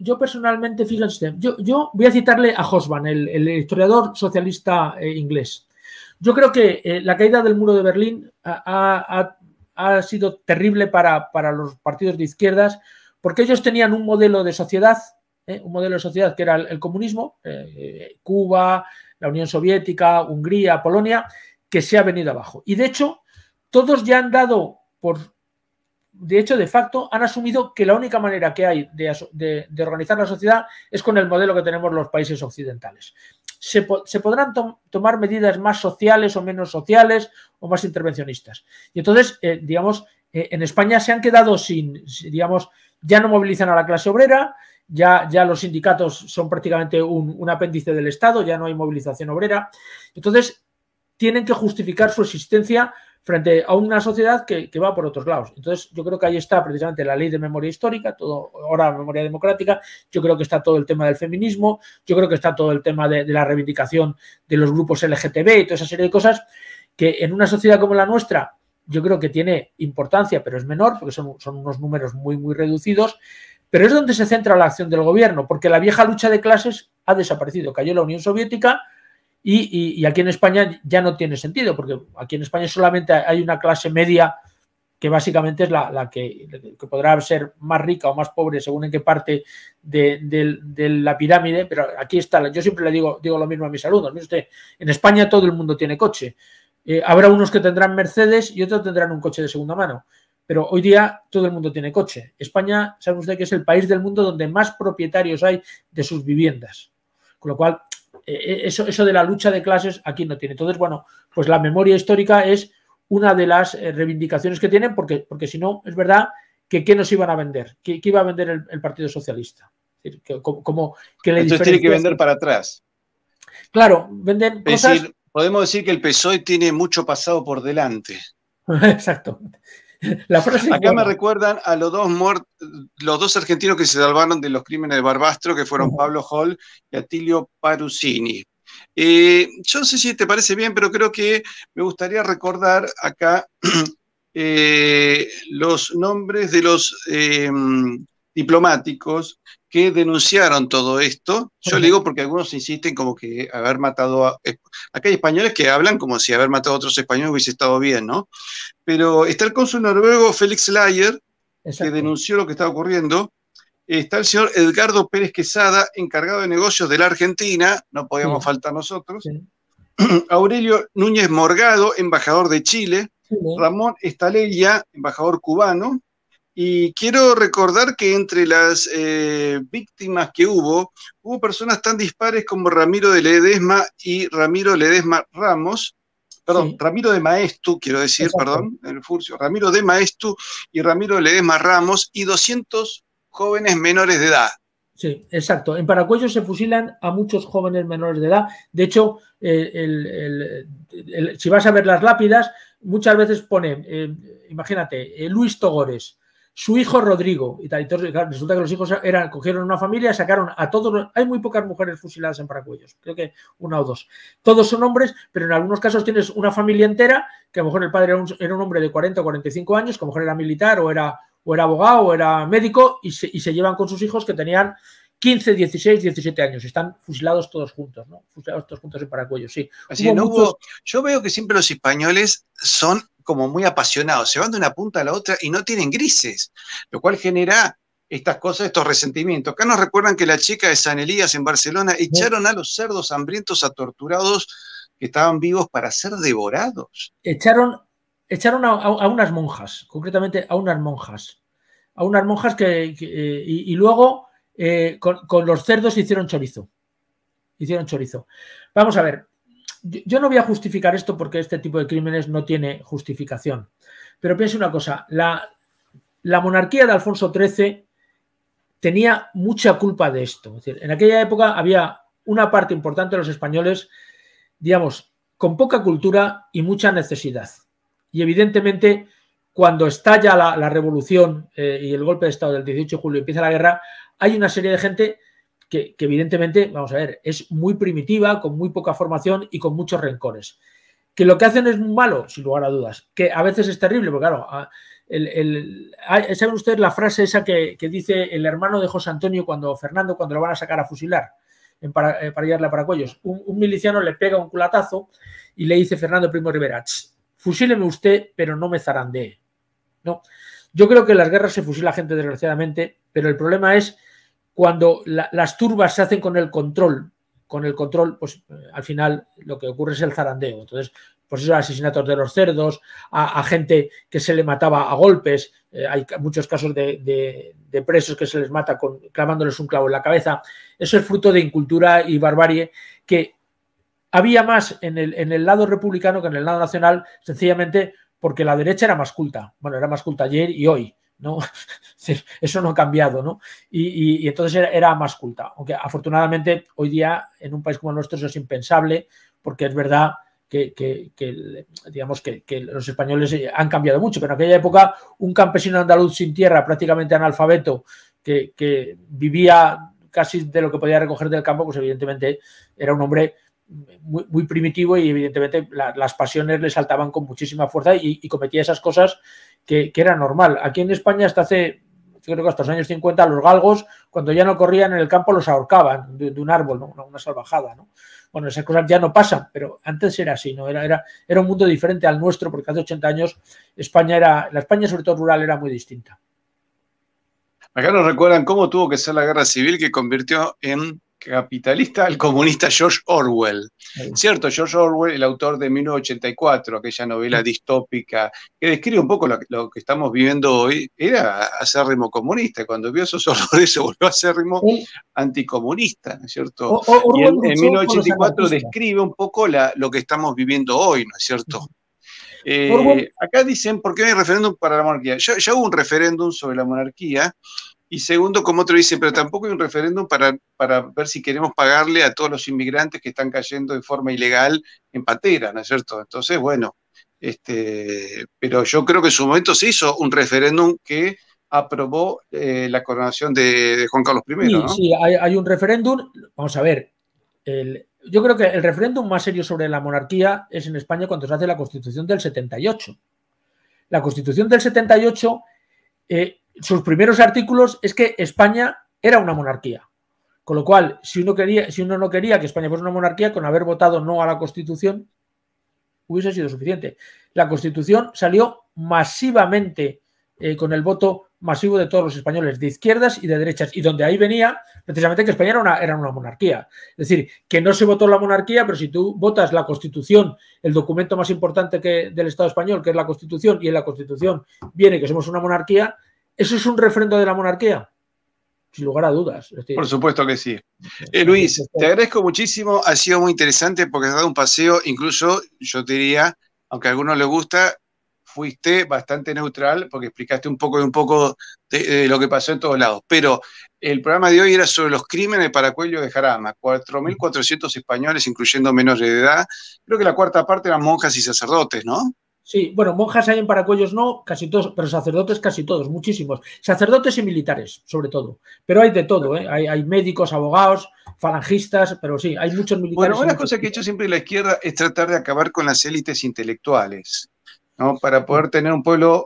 Yo, personalmente, fíjense, yo, voy a citarle a Hosman, el, historiador socialista eh, inglés. Yo creo que eh, la caída del muro de Berlín ha, sido terrible para, para los partidos de izquierdas, porque ellos tenían un modelo de sociedad ¿eh? un modelo de sociedad que era el, comunismo, eh, Cuba, la Unión Soviética, Hungría, Polonia, que se ha venido abajo. Y de hecho, todos ya han dado por... De hecho, de facto, han asumido que la única manera que hay de, organizar la sociedad es con el modelo que tenemos los países occidentales. Se, podrán tomar medidas más sociales o menos sociales o más intervencionistas. Y entonces, eh, digamos, en España se han quedado sin, digamos, ya no movilizan a la clase obrera, ya, los sindicatos son prácticamente un, apéndice del Estado, ya no hay movilización obrera. Entonces, tienen que justificar su existencia frente a una sociedad que, va por otros lados. Entonces, yo creo que ahí está precisamente la ley de memoria histórica, todo, ahora memoria democrática, yo creo que está todo el tema del feminismo, yo creo que está todo el tema de, la reivindicación de los grupos LGTB y toda esa serie de cosas que en una sociedad como la nuestra, yo creo que tiene importancia, pero es menor, porque son, son unos números muy, muy reducidos, pero es donde se centra la acción del gobierno, porque la vieja lucha de clases ha desaparecido. Cayó la Unión Soviética y, aquí en España ya no tiene sentido, porque aquí en España solamente hay una clase media que básicamente es la, que, podrá ser más rica o más pobre según en qué parte de, la pirámide, pero aquí está, yo siempre le digo, digo lo mismo a mis alumnos, usted, en España todo el mundo tiene coche, eh, habrá unos que tendrán Mercedes y otros tendrán un coche de segunda mano, pero hoy día todo el mundo tiene coche. España, sabe usted que es el país del mundo donde más propietarios hay de sus viviendas. Con lo cual, eh, eh, eso, eso de la lucha de clases aquí no tiene. Entonces, bueno, pues la memoria histórica es una de las eh, reivindicaciones que tienen, porque, porque si no, es verdad que qué nos iban a vender, qué, iba a vender el, Partido Socialista. que Entonces tiene que vender para atrás. Claro, venden podemos decir que el PSOE tiene mucho pasado por delante. (laughs) Exacto. (laughs) La Acá me recuerdan a los dos muertos, los dos argentinos que se salvaron de los crímenes de Barbastro, que fueron Pablo Hall y Atilio Parusini. Eh, yo no sé si te parece bien, pero creo que me gustaría recordar acá (clears throat) eh, los nombres de los eh, diplomáticos que denunciaron todo esto. Yo le digo porque algunos insisten como que haber matado a... Eh, acá hay españoles que hablan como si haber matado a otros españoles hubiese estado bien, ¿no? Pero está el cónsul noruego Félix Layer, que denunció lo que estaba ocurriendo. Está el señor Edgardo Pérez Quesada, encargado de negocios de la Argentina, no podíamos faltar nosotros. (clears throat) Aurelio Núñez Morgado, embajador de Chile. Ramón Estalella, embajador cubano. Y quiero recordar que entre las eh, víctimas que hubo, hubo personas tan dispares como Ramiro de Ledesma y Ramiro Ledesma Ramos, perdón, Ramiro de Maestu, quiero decir, perdón, el furcio, Ramiro de Maestu y Ramiro Ledesma Ramos y 200 jóvenes menores de edad. Sí, exacto. En Paracuello se fusilan a muchos jóvenes menores de edad. De hecho, eh, si vas a ver las lápidas, muchas veces pone, eh, imagínate, Luis Togores, su hijo Rodrigo. Y resulta que los hijos eran, cogieron una familia, sacaron a todos. Hay muy pocas mujeres fusiladas en Paracuellos, creo que una o dos. Todos son hombres, pero en algunos casos tienes una familia entera, que a lo mejor el padre era un, hombre de 40 o 45 años, que a lo mejor era militar o era, o era abogado o era médico, y se, y se llevan con sus hijos que tenían 15, 16, 17 años. Están fusilados todos juntos, ¿no? Fusilados todos juntos en Paracuellos, sí. Así Yo veo que siempre los españoles son como muy apasionados, se van de una punta a la otra y no tienen grises, lo cual genera estas cosas, estos resentimientos. Acá nos recuerdan que la chica de San Elías en Barcelona echaron a los cerdos hambrientos a torturados que estaban vivos para ser devorados. Echaron, echaron a, unas monjas, concretamente a unas monjas, a unas monjas que, eh, y, luego eh, con los cerdos hicieron chorizo. Hicieron chorizo. Vamos a ver, yo no voy a justificar esto porque este tipo de crímenes no tiene justificación. Pero piense una cosa, la, monarquía de Alfonso XIII tenía mucha culpa de esto. en aquella época había una parte importante de los españoles, digamos, con poca cultura y mucha necesidad. Y evidentemente, cuando estalla la, revolución eh, y el golpe de Estado del 18 de julio y empieza la guerra, hay una serie de gente que, evidentemente, vamos a ver, es muy primitiva, con muy poca formación y con muchos rencores. Que lo que hacen es malo, sin lugar a dudas. Que a veces es terrible, porque claro, el, el, ¿saben ustedes la frase esa que, dice el hermano de José Antonio cuando Fernando, cuando lo van a sacar a fusilar? para, eh, para llevarle a Paracuellos. Un, miliciano le pega un culatazo y le dice Fernando Primo Rivera, fusíleme usted, pero no me zarandee. ¿No? Yo creo que en las guerras se fusila gente, desgraciadamente, pero el problema es cuando las turbas se hacen con el control, con el control, pues eh, al final lo que ocurre es el zarandeo. Entonces, pues eso asesinatos de los cerdos, a, gente que se le mataba a golpes, eh, hay muchos casos de, presos que se les mata clavándoles un clavo en la cabeza. Eso es fruto de incultura y barbarie que había más en el lado republicano que en el lado nacional, sencillamente porque la derecha era más culta. Bueno, era más culta ayer y hoy. ¿no? (laughs) Eso no ha cambiado, ¿no? Y, entonces era, más culta, aunque afortunadamente hoy día en un país como el nuestro eso es impensable, porque es verdad que, digamos que, los españoles eh, han cambiado mucho, pero en aquella época un campesino andaluz sin tierra, prácticamente analfabeto, que, que vivía casi de lo que podía recoger del campo, pues evidentemente era un hombre muy, primitivo y evidentemente las pasiones le saltaban con muchísima fuerza y, cometía esas cosas que, era normal. Aquí en España hasta hace, creo que hasta los años 50, los galgos, cuando ya no corrían en el campo, los ahorcaban de, un árbol, una, salvajada. Bueno, esas cosas ya no pasan, pero antes era así, ¿no? Era, era, era un mundo diferente al nuestro, porque hace 80 años España era, la España, sobre todo rural, era muy distinta. Acá nos recuerdan cómo tuvo que ser la guerra civil que convirtió en capitalista al comunista George Orwell. Cierto, George Orwell, el autor de 1984, aquella novela distópica que describe un poco lo, que estamos viviendo hoy, era acérrimo comunista. Cuando vio esos horrores (laughs) se volvió acérrimo ritmo anticomunista, ¿no es cierto? y en, 1984 describe un poco la, lo que estamos viviendo hoy, ¿no es cierto? Eh, acá dicen, ¿por qué hay referéndum para la monarquía? ya hubo un referéndum sobre la monarquía y segundo, como otro dice, pero tampoco hay un referéndum para, ver si queremos pagarle a todos los inmigrantes que están cayendo de forma ilegal en patera, ¿no es cierto? Entonces, bueno, este, pero yo creo que en su momento se hizo un referéndum que aprobó eh, la coronación de, Juan Carlos I. Sí, ¿no? sí hay, un referéndum. Vamos a ver. yo creo que el referéndum más serio sobre la monarquía es en España cuando se hace la Constitución del 78. La Constitución del 78 sus primeros artículos es que España era una monarquía. Con lo cual, si uno, quería, si uno no quería que España fuese una monarquía, con haber votado no a la Constitución, hubiese sido suficiente. La Constitución salió masivamente eh, con el voto masivo de todos los españoles, de izquierdas y de derechas, y donde ahí venía precisamente que España era una, una monarquía. Es decir, que no se votó la monarquía, pero si tú votas la Constitución, el documento más importante que, del Estado español, que es la Constitución, y en la Constitución viene que somos una monarquía, ¿Eso es un refrendo de la monarquía? Sin lugar a dudas. Por supuesto que sí. Eh, Luis, te agradezco muchísimo. Ha sido muy interesante porque has dado un paseo, incluso yo diría, aunque a algunos les gusta, fuiste bastante neutral porque explicaste un poco de un poco de, lo que pasó en todos lados. Pero el programa de hoy era sobre los crímenes para cuello de Jarama. 4.400 españoles, incluyendo menores de edad. Creo que la cuarta parte eran monjas y sacerdotes, ¿no? Sí, bueno, monjas hay en Paracuellos no, casi todos, pero sacerdotes casi todos, muchísimos. Sacerdotes y militares, sobre todo. Pero hay de todo, ¿eh? hay, médicos, abogados, falangistas, pero sí, hay muchos militares. Bueno, una cosa que ha hecho siempre la izquierda es tratar de acabar con las élites intelectuales, ¿no? Para poder tener un pueblo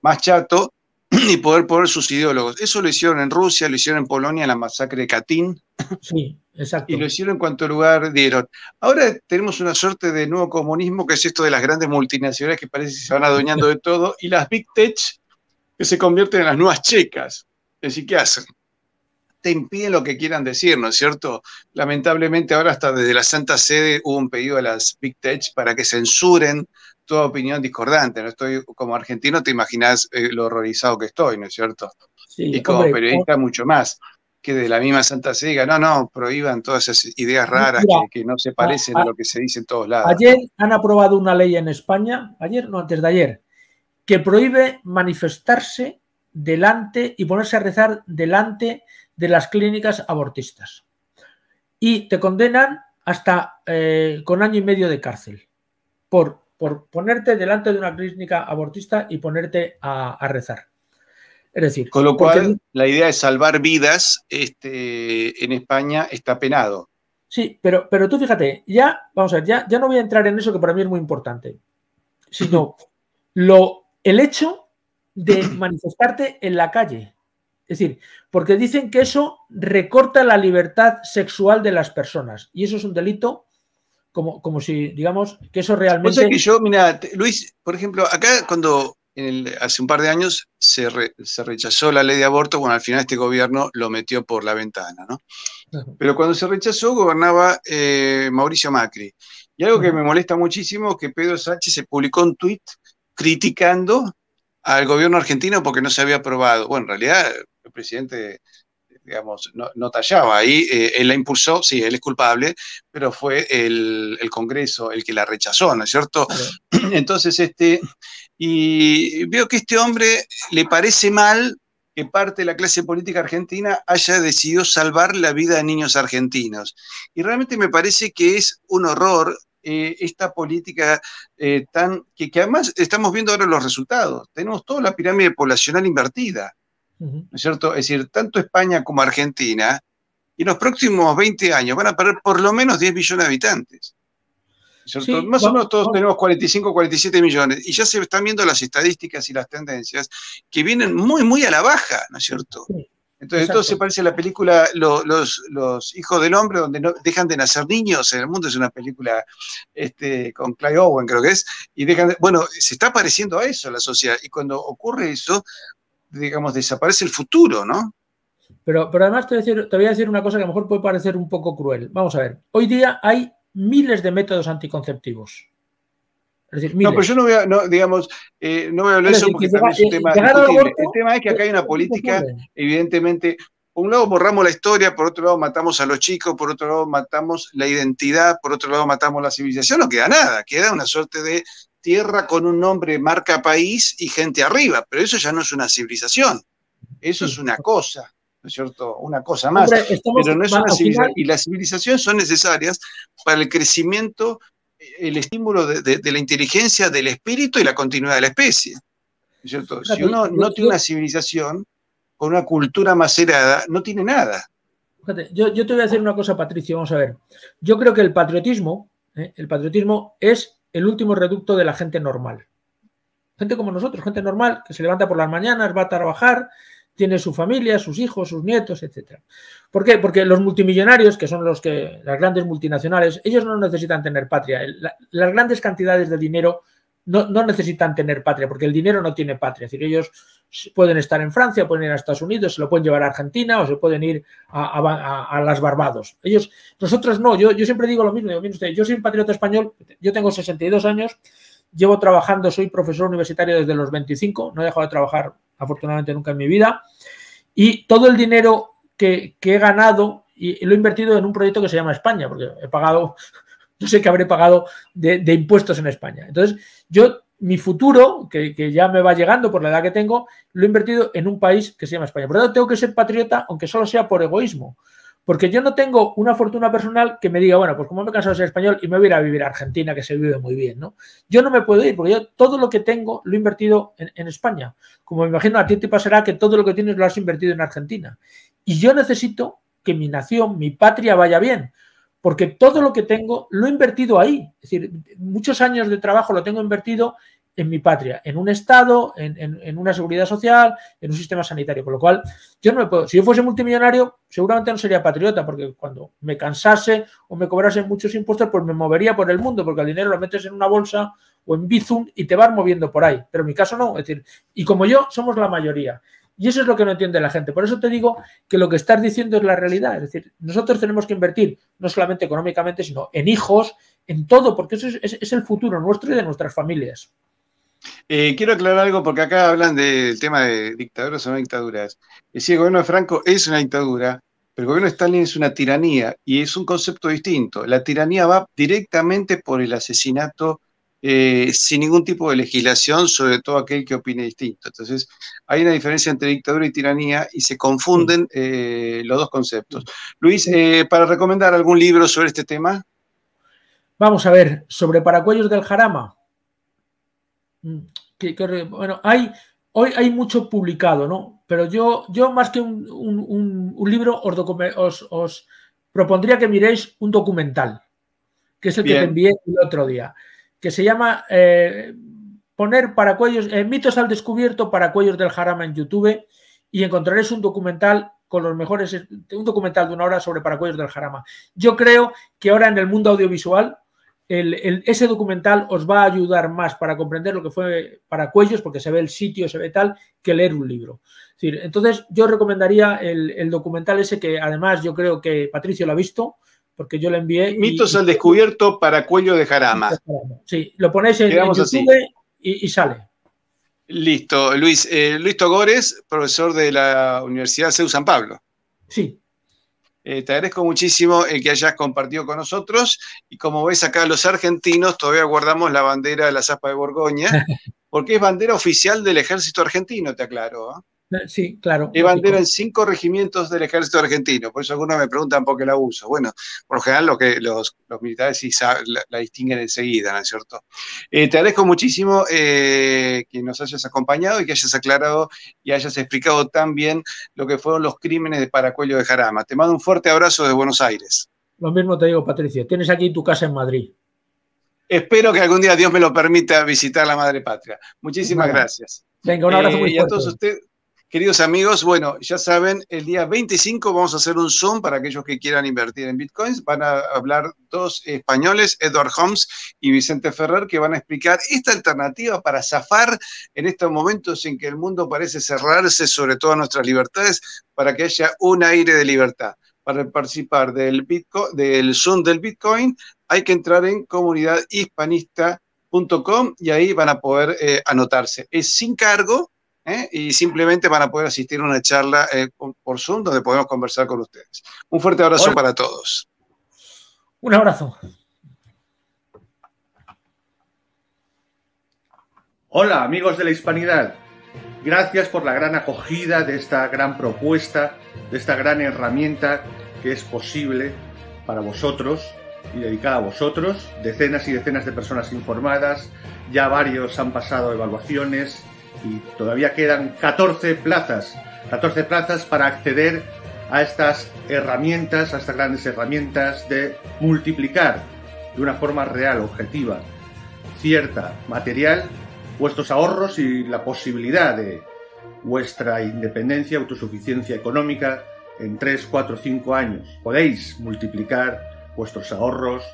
más chato (clears throat) y poder poner sus ideólogos. Eso lo hicieron en Rusia, lo hicieron en Polonia, en la masacre de Katín. Sí, exacto. Y lo hicieron en cuanto lugar dieron. Ahora tenemos una suerte de nuevo comunismo, que es esto de las grandes multinacionales que parece que se van adueñando de todo, y las big tech que se convierten en las nuevas checas. Es decir, ¿qué hacen? Te impiden lo que quieran decir, ¿no es cierto? Lamentablemente ahora hasta desde la Santa Sede hubo un pedido a las big tech para que censuren tu opinión discordante, no estoy como argentino, te imaginas eh, lo horrorizado que estoy, ¿no es cierto? y como periodista mucho más, que de la misma Santa se no, no, prohíban todas esas ideas raras que, no se parecen a, lo que se dice en todos lados. Ayer han aprobado una ley en España, ayer, no, antes de ayer, que prohíbe manifestarse delante y ponerse a rezar delante de las clínicas abortistas. Y te condenan hasta eh, con año y medio de cárcel por por ponerte delante de una clínica abortista y ponerte a, rezar. Es decir, con lo cual la idea de salvar vidas este, en España está penado. Sí, pero, pero tú fíjate, ya, vamos a ver, ya, no voy a entrar en eso que para mí es muy importante, sino (laughs) lo, el hecho de manifestarte en la calle. Es decir, porque dicen que eso recorta la libertad sexual de las personas y eso es un delito como, si, digamos, que eso realmente... que yo, mira, Luis, por ejemplo, acá cuando hace un par de años se, rechazó la ley de aborto, bueno, al final este gobierno lo metió por la ventana, ¿no? Pero cuando se rechazó gobernaba eh, Mauricio Macri. Y algo que me molesta muchísimo es que Pedro Sánchez se publicó un tuit criticando al gobierno argentino porque no se había aprobado. Bueno, en realidad el presidente digamos, no, tallaba. Ahí eh, él la impulsó, sí, él es culpable, pero fue el, el Congreso el que la rechazó, ¿no es cierto? (clears throat) Entonces, este, y veo que a este hombre le parece mal que parte de la clase política argentina haya decidido salvar la vida de niños argentinos. Y realmente me parece que es un horror eh, esta política eh, tan... Que, que además estamos viendo ahora los resultados. Tenemos toda la pirámide poblacional invertida. ¿no es cierto? Es decir, tanto España como Argentina, y en los próximos 20 años van a perder por lo menos 10 millones de habitantes. Más o menos todos tenemos 45, 47 millones. Y ya se están viendo las estadísticas y las tendencias que vienen muy, muy a la baja, ¿no es cierto? Entonces, todo se parece a la película los, Hijos del Hombre, donde no, dejan de nacer niños en el mundo. Es una película este, con Clyde Owen, creo que es. Y bueno, se está pareciendo a eso la sociedad. Y cuando ocurre eso, digamos, desaparece el futuro, ¿no? Pero, pero además te voy, a decir, una cosa que a lo mejor puede parecer un poco cruel. Vamos a ver, hoy día hay miles de métodos anticonceptivos. Es decir, no, pero yo no voy a, digamos, eh, no voy a hablar de eso porque también es un tema El tema es que acá hay una política, evidentemente, por un lado borramos la historia, por otro lado matamos a los chicos, por otro lado matamos la identidad, por otro lado matamos la civilización, no queda nada, queda una suerte de tierra con un nombre marca país y gente arriba, pero eso ya no es una civilización, eso es una cosa, ¿no es cierto? Una cosa más, pero no es una civilización, y las civilizaciones son necesarias para el crecimiento, el estímulo de, la inteligencia, del espíritu y la continuidad de la especie, ¿no es cierto? Si uno no tiene una civilización con una cultura macerada, no tiene nada. Yo, te voy a decir una cosa, Patricio, vamos a ver. Yo creo que el patriotismo, ¿eh? el patriotismo es el último reducto de la gente normal. Gente como nosotros, gente normal, que se levanta por las mañanas, va a trabajar, tiene su familia, sus hijos, sus nietos, etc. ¿Por qué? Porque los multimillonarios, que son los que, las grandes multinacionales, ellos no necesitan tener patria. las grandes cantidades de dinero no, no, necesitan tener patria, porque el dinero no tiene patria. Es decir, ellos pueden estar en Francia, pueden ir a Estados Unidos, se lo pueden llevar a Argentina o se pueden ir a, las Barbados. Ellos, nosotros no, yo, yo siempre digo lo mismo, yo soy un patriota español, yo tengo 62 años, llevo trabajando, soy profesor universitario desde los 25, no he dejado de trabajar afortunadamente nunca en mi vida, y todo el dinero que, he ganado y, lo he invertido en un proyecto que se llama España, porque he pagado (laughs) no sé qué habré pagado de, impuestos en España. Entonces, yo mi futuro, que, ya me va llegando por la edad que tengo, lo he invertido en un país que se llama España. Por lo tengo que ser patriota, aunque solo sea por egoísmo. Porque yo no tengo una fortuna personal que me diga, bueno, pues como me he cansado de ser español y me voy a ir a vivir a Argentina, que se vive muy bien, ¿no? Yo no me puedo ir, porque yo todo lo que tengo lo he invertido en, en España. Como me imagino, a ti te pasará que todo lo que tienes lo has invertido en Argentina. Y yo necesito que mi nación, mi patria vaya bien porque todo lo que tengo lo he invertido ahí. Es decir, muchos años de trabajo lo tengo invertido en mi patria, en un Estado, en, una seguridad social, en un sistema sanitario. Con lo cual, yo no me puedo, si yo fuese multimillonario, seguramente no sería patriota, porque cuando me cansase o me cobrase muchos impuestos, pues me movería por el mundo, porque el dinero lo metes en una bolsa o en Bizum y te vas moviendo por ahí. Pero en mi caso no. Es decir, y como yo, somos la mayoría. Y eso es lo que no entiende la gente. Por eso te digo que lo que estás diciendo es la realidad. Es decir, nosotros tenemos que invertir no solamente económicamente, sino en hijos, en todo, porque eso es el futuro nuestro y de nuestras familias. Eh, quiero aclarar algo porque acá hablan del tema de dictaduras o no dictaduras. Es eh, el gobierno de Franco es una dictadura, pero el gobierno de Stalin es una tiranía y es un concepto distinto. La tiranía va directamente por el asesinato eh, sin ningún tipo de legislación, sobre todo aquel que opine distinto. Entonces, hay una diferencia entre dictadura y tiranía y se confunden los dos conceptos. Luis, ¿para recomendar algún libro sobre este tema? Vamos a ver, sobre Paracuellos del Jarama Mm, bueno, hay, hoy hay mucho publicado, ¿no? Pero yo, yo más que un, libro os, os, propondría que miréis un documental, que es el que te envié el otro día, que se llama eh, Poner paracuellos, eh, mitos al descubierto, paracuellos del jarama en YouTube, y encontraréis un documental con los mejores, un documental de una hora sobre paracuellos del jarama. Yo creo que ahora en el mundo audiovisual ese documental os va a ayudar más para comprender lo que fue para Cuellos, porque se ve el sitio, se ve tal, que leer un libro. entonces, yo recomendaría el, documental ese que además yo creo que Patricio lo ha visto, porque yo le envié. Mitos al descubierto para Cuello de Jarama. Sí, lo ponéis en, YouTube y, sale. Listo, Luis. Eh, Luis Togores, profesor de la Universidad de San Pablo. Sí, eh, te agradezco muchísimo el que hayas compartido con nosotros. Y como ves acá, los argentinos todavía guardamos la bandera de la Zapa de Borgoña, (laughs) porque es bandera oficial del ejército argentino, te aclaro. ¿eh? Sí, claro. Y bandera en cinco regimientos del ejército argentino. Por eso algunos me preguntan por qué la uso. Bueno, por lo general los, militares sí la, distinguen enseguida, ¿no es cierto? Eh, te agradezco muchísimo eh, que nos hayas acompañado y que hayas aclarado y hayas explicado tan bien lo que fueron los crímenes de Paracuello de Jarama. Te mando un fuerte abrazo de Buenos Aires. Lo mismo te digo, Patricia. Tienes aquí tu casa en Madrid. Espero que algún día Dios me lo permita visitar la Madre Patria. Muchísimas gracias. Venga, un abrazo eh, muy fuerte. a todos ustedes. Queridos amigos, bueno, ya saben, el día 25 vamos a hacer un Zoom para aquellos que quieran invertir en Bitcoins. Van a hablar dos españoles, Edward Holmes y Vicente Ferrer, que van a explicar esta alternativa para zafar en estos momentos en que el mundo parece cerrarse sobre todas nuestras libertades para que haya un aire de libertad. Para participar del, del Zoom del Bitcoin hay que entrar en comunidadhispanista.com y ahí van a poder eh, anotarse. Es sin cargo ¿eh? y simplemente van a poder asistir a una charla eh, por Zoom donde podemos conversar con ustedes. Un fuerte abrazo para todos. Un abrazo. Hola amigos de la hispanidad. Gracias por la gran acogida de esta gran propuesta, de esta gran herramienta que es posible para vosotros y dedicada a vosotros. Decenas y decenas de personas informadas, ya varios han pasado evaluaciones, y todavía quedan 14 plazas, 14 plazas para acceder a estas herramientas, a estas grandes herramientas de multiplicar de una forma real, objetiva, cierta, material, vuestros ahorros y la posibilidad de vuestra independencia, autosuficiencia económica en 3, 4, 5 años. Podéis multiplicar vuestros ahorros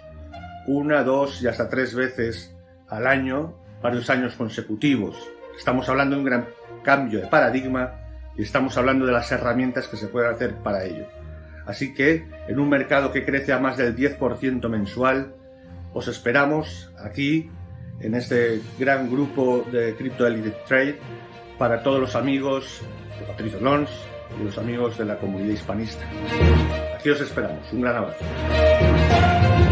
una, dos y hasta tres veces al año, varios años consecutivos Estamos hablando de un gran cambio de paradigma y estamos hablando de las herramientas que se pueden hacer para ello. Así que en un mercado que crece a más del 10% mensual, os esperamos aquí en este gran grupo de Crypto Elite Trade para todos los amigos de Patricio Lons y los amigos de la comunidad hispanista. Aquí os esperamos. Un gran abrazo.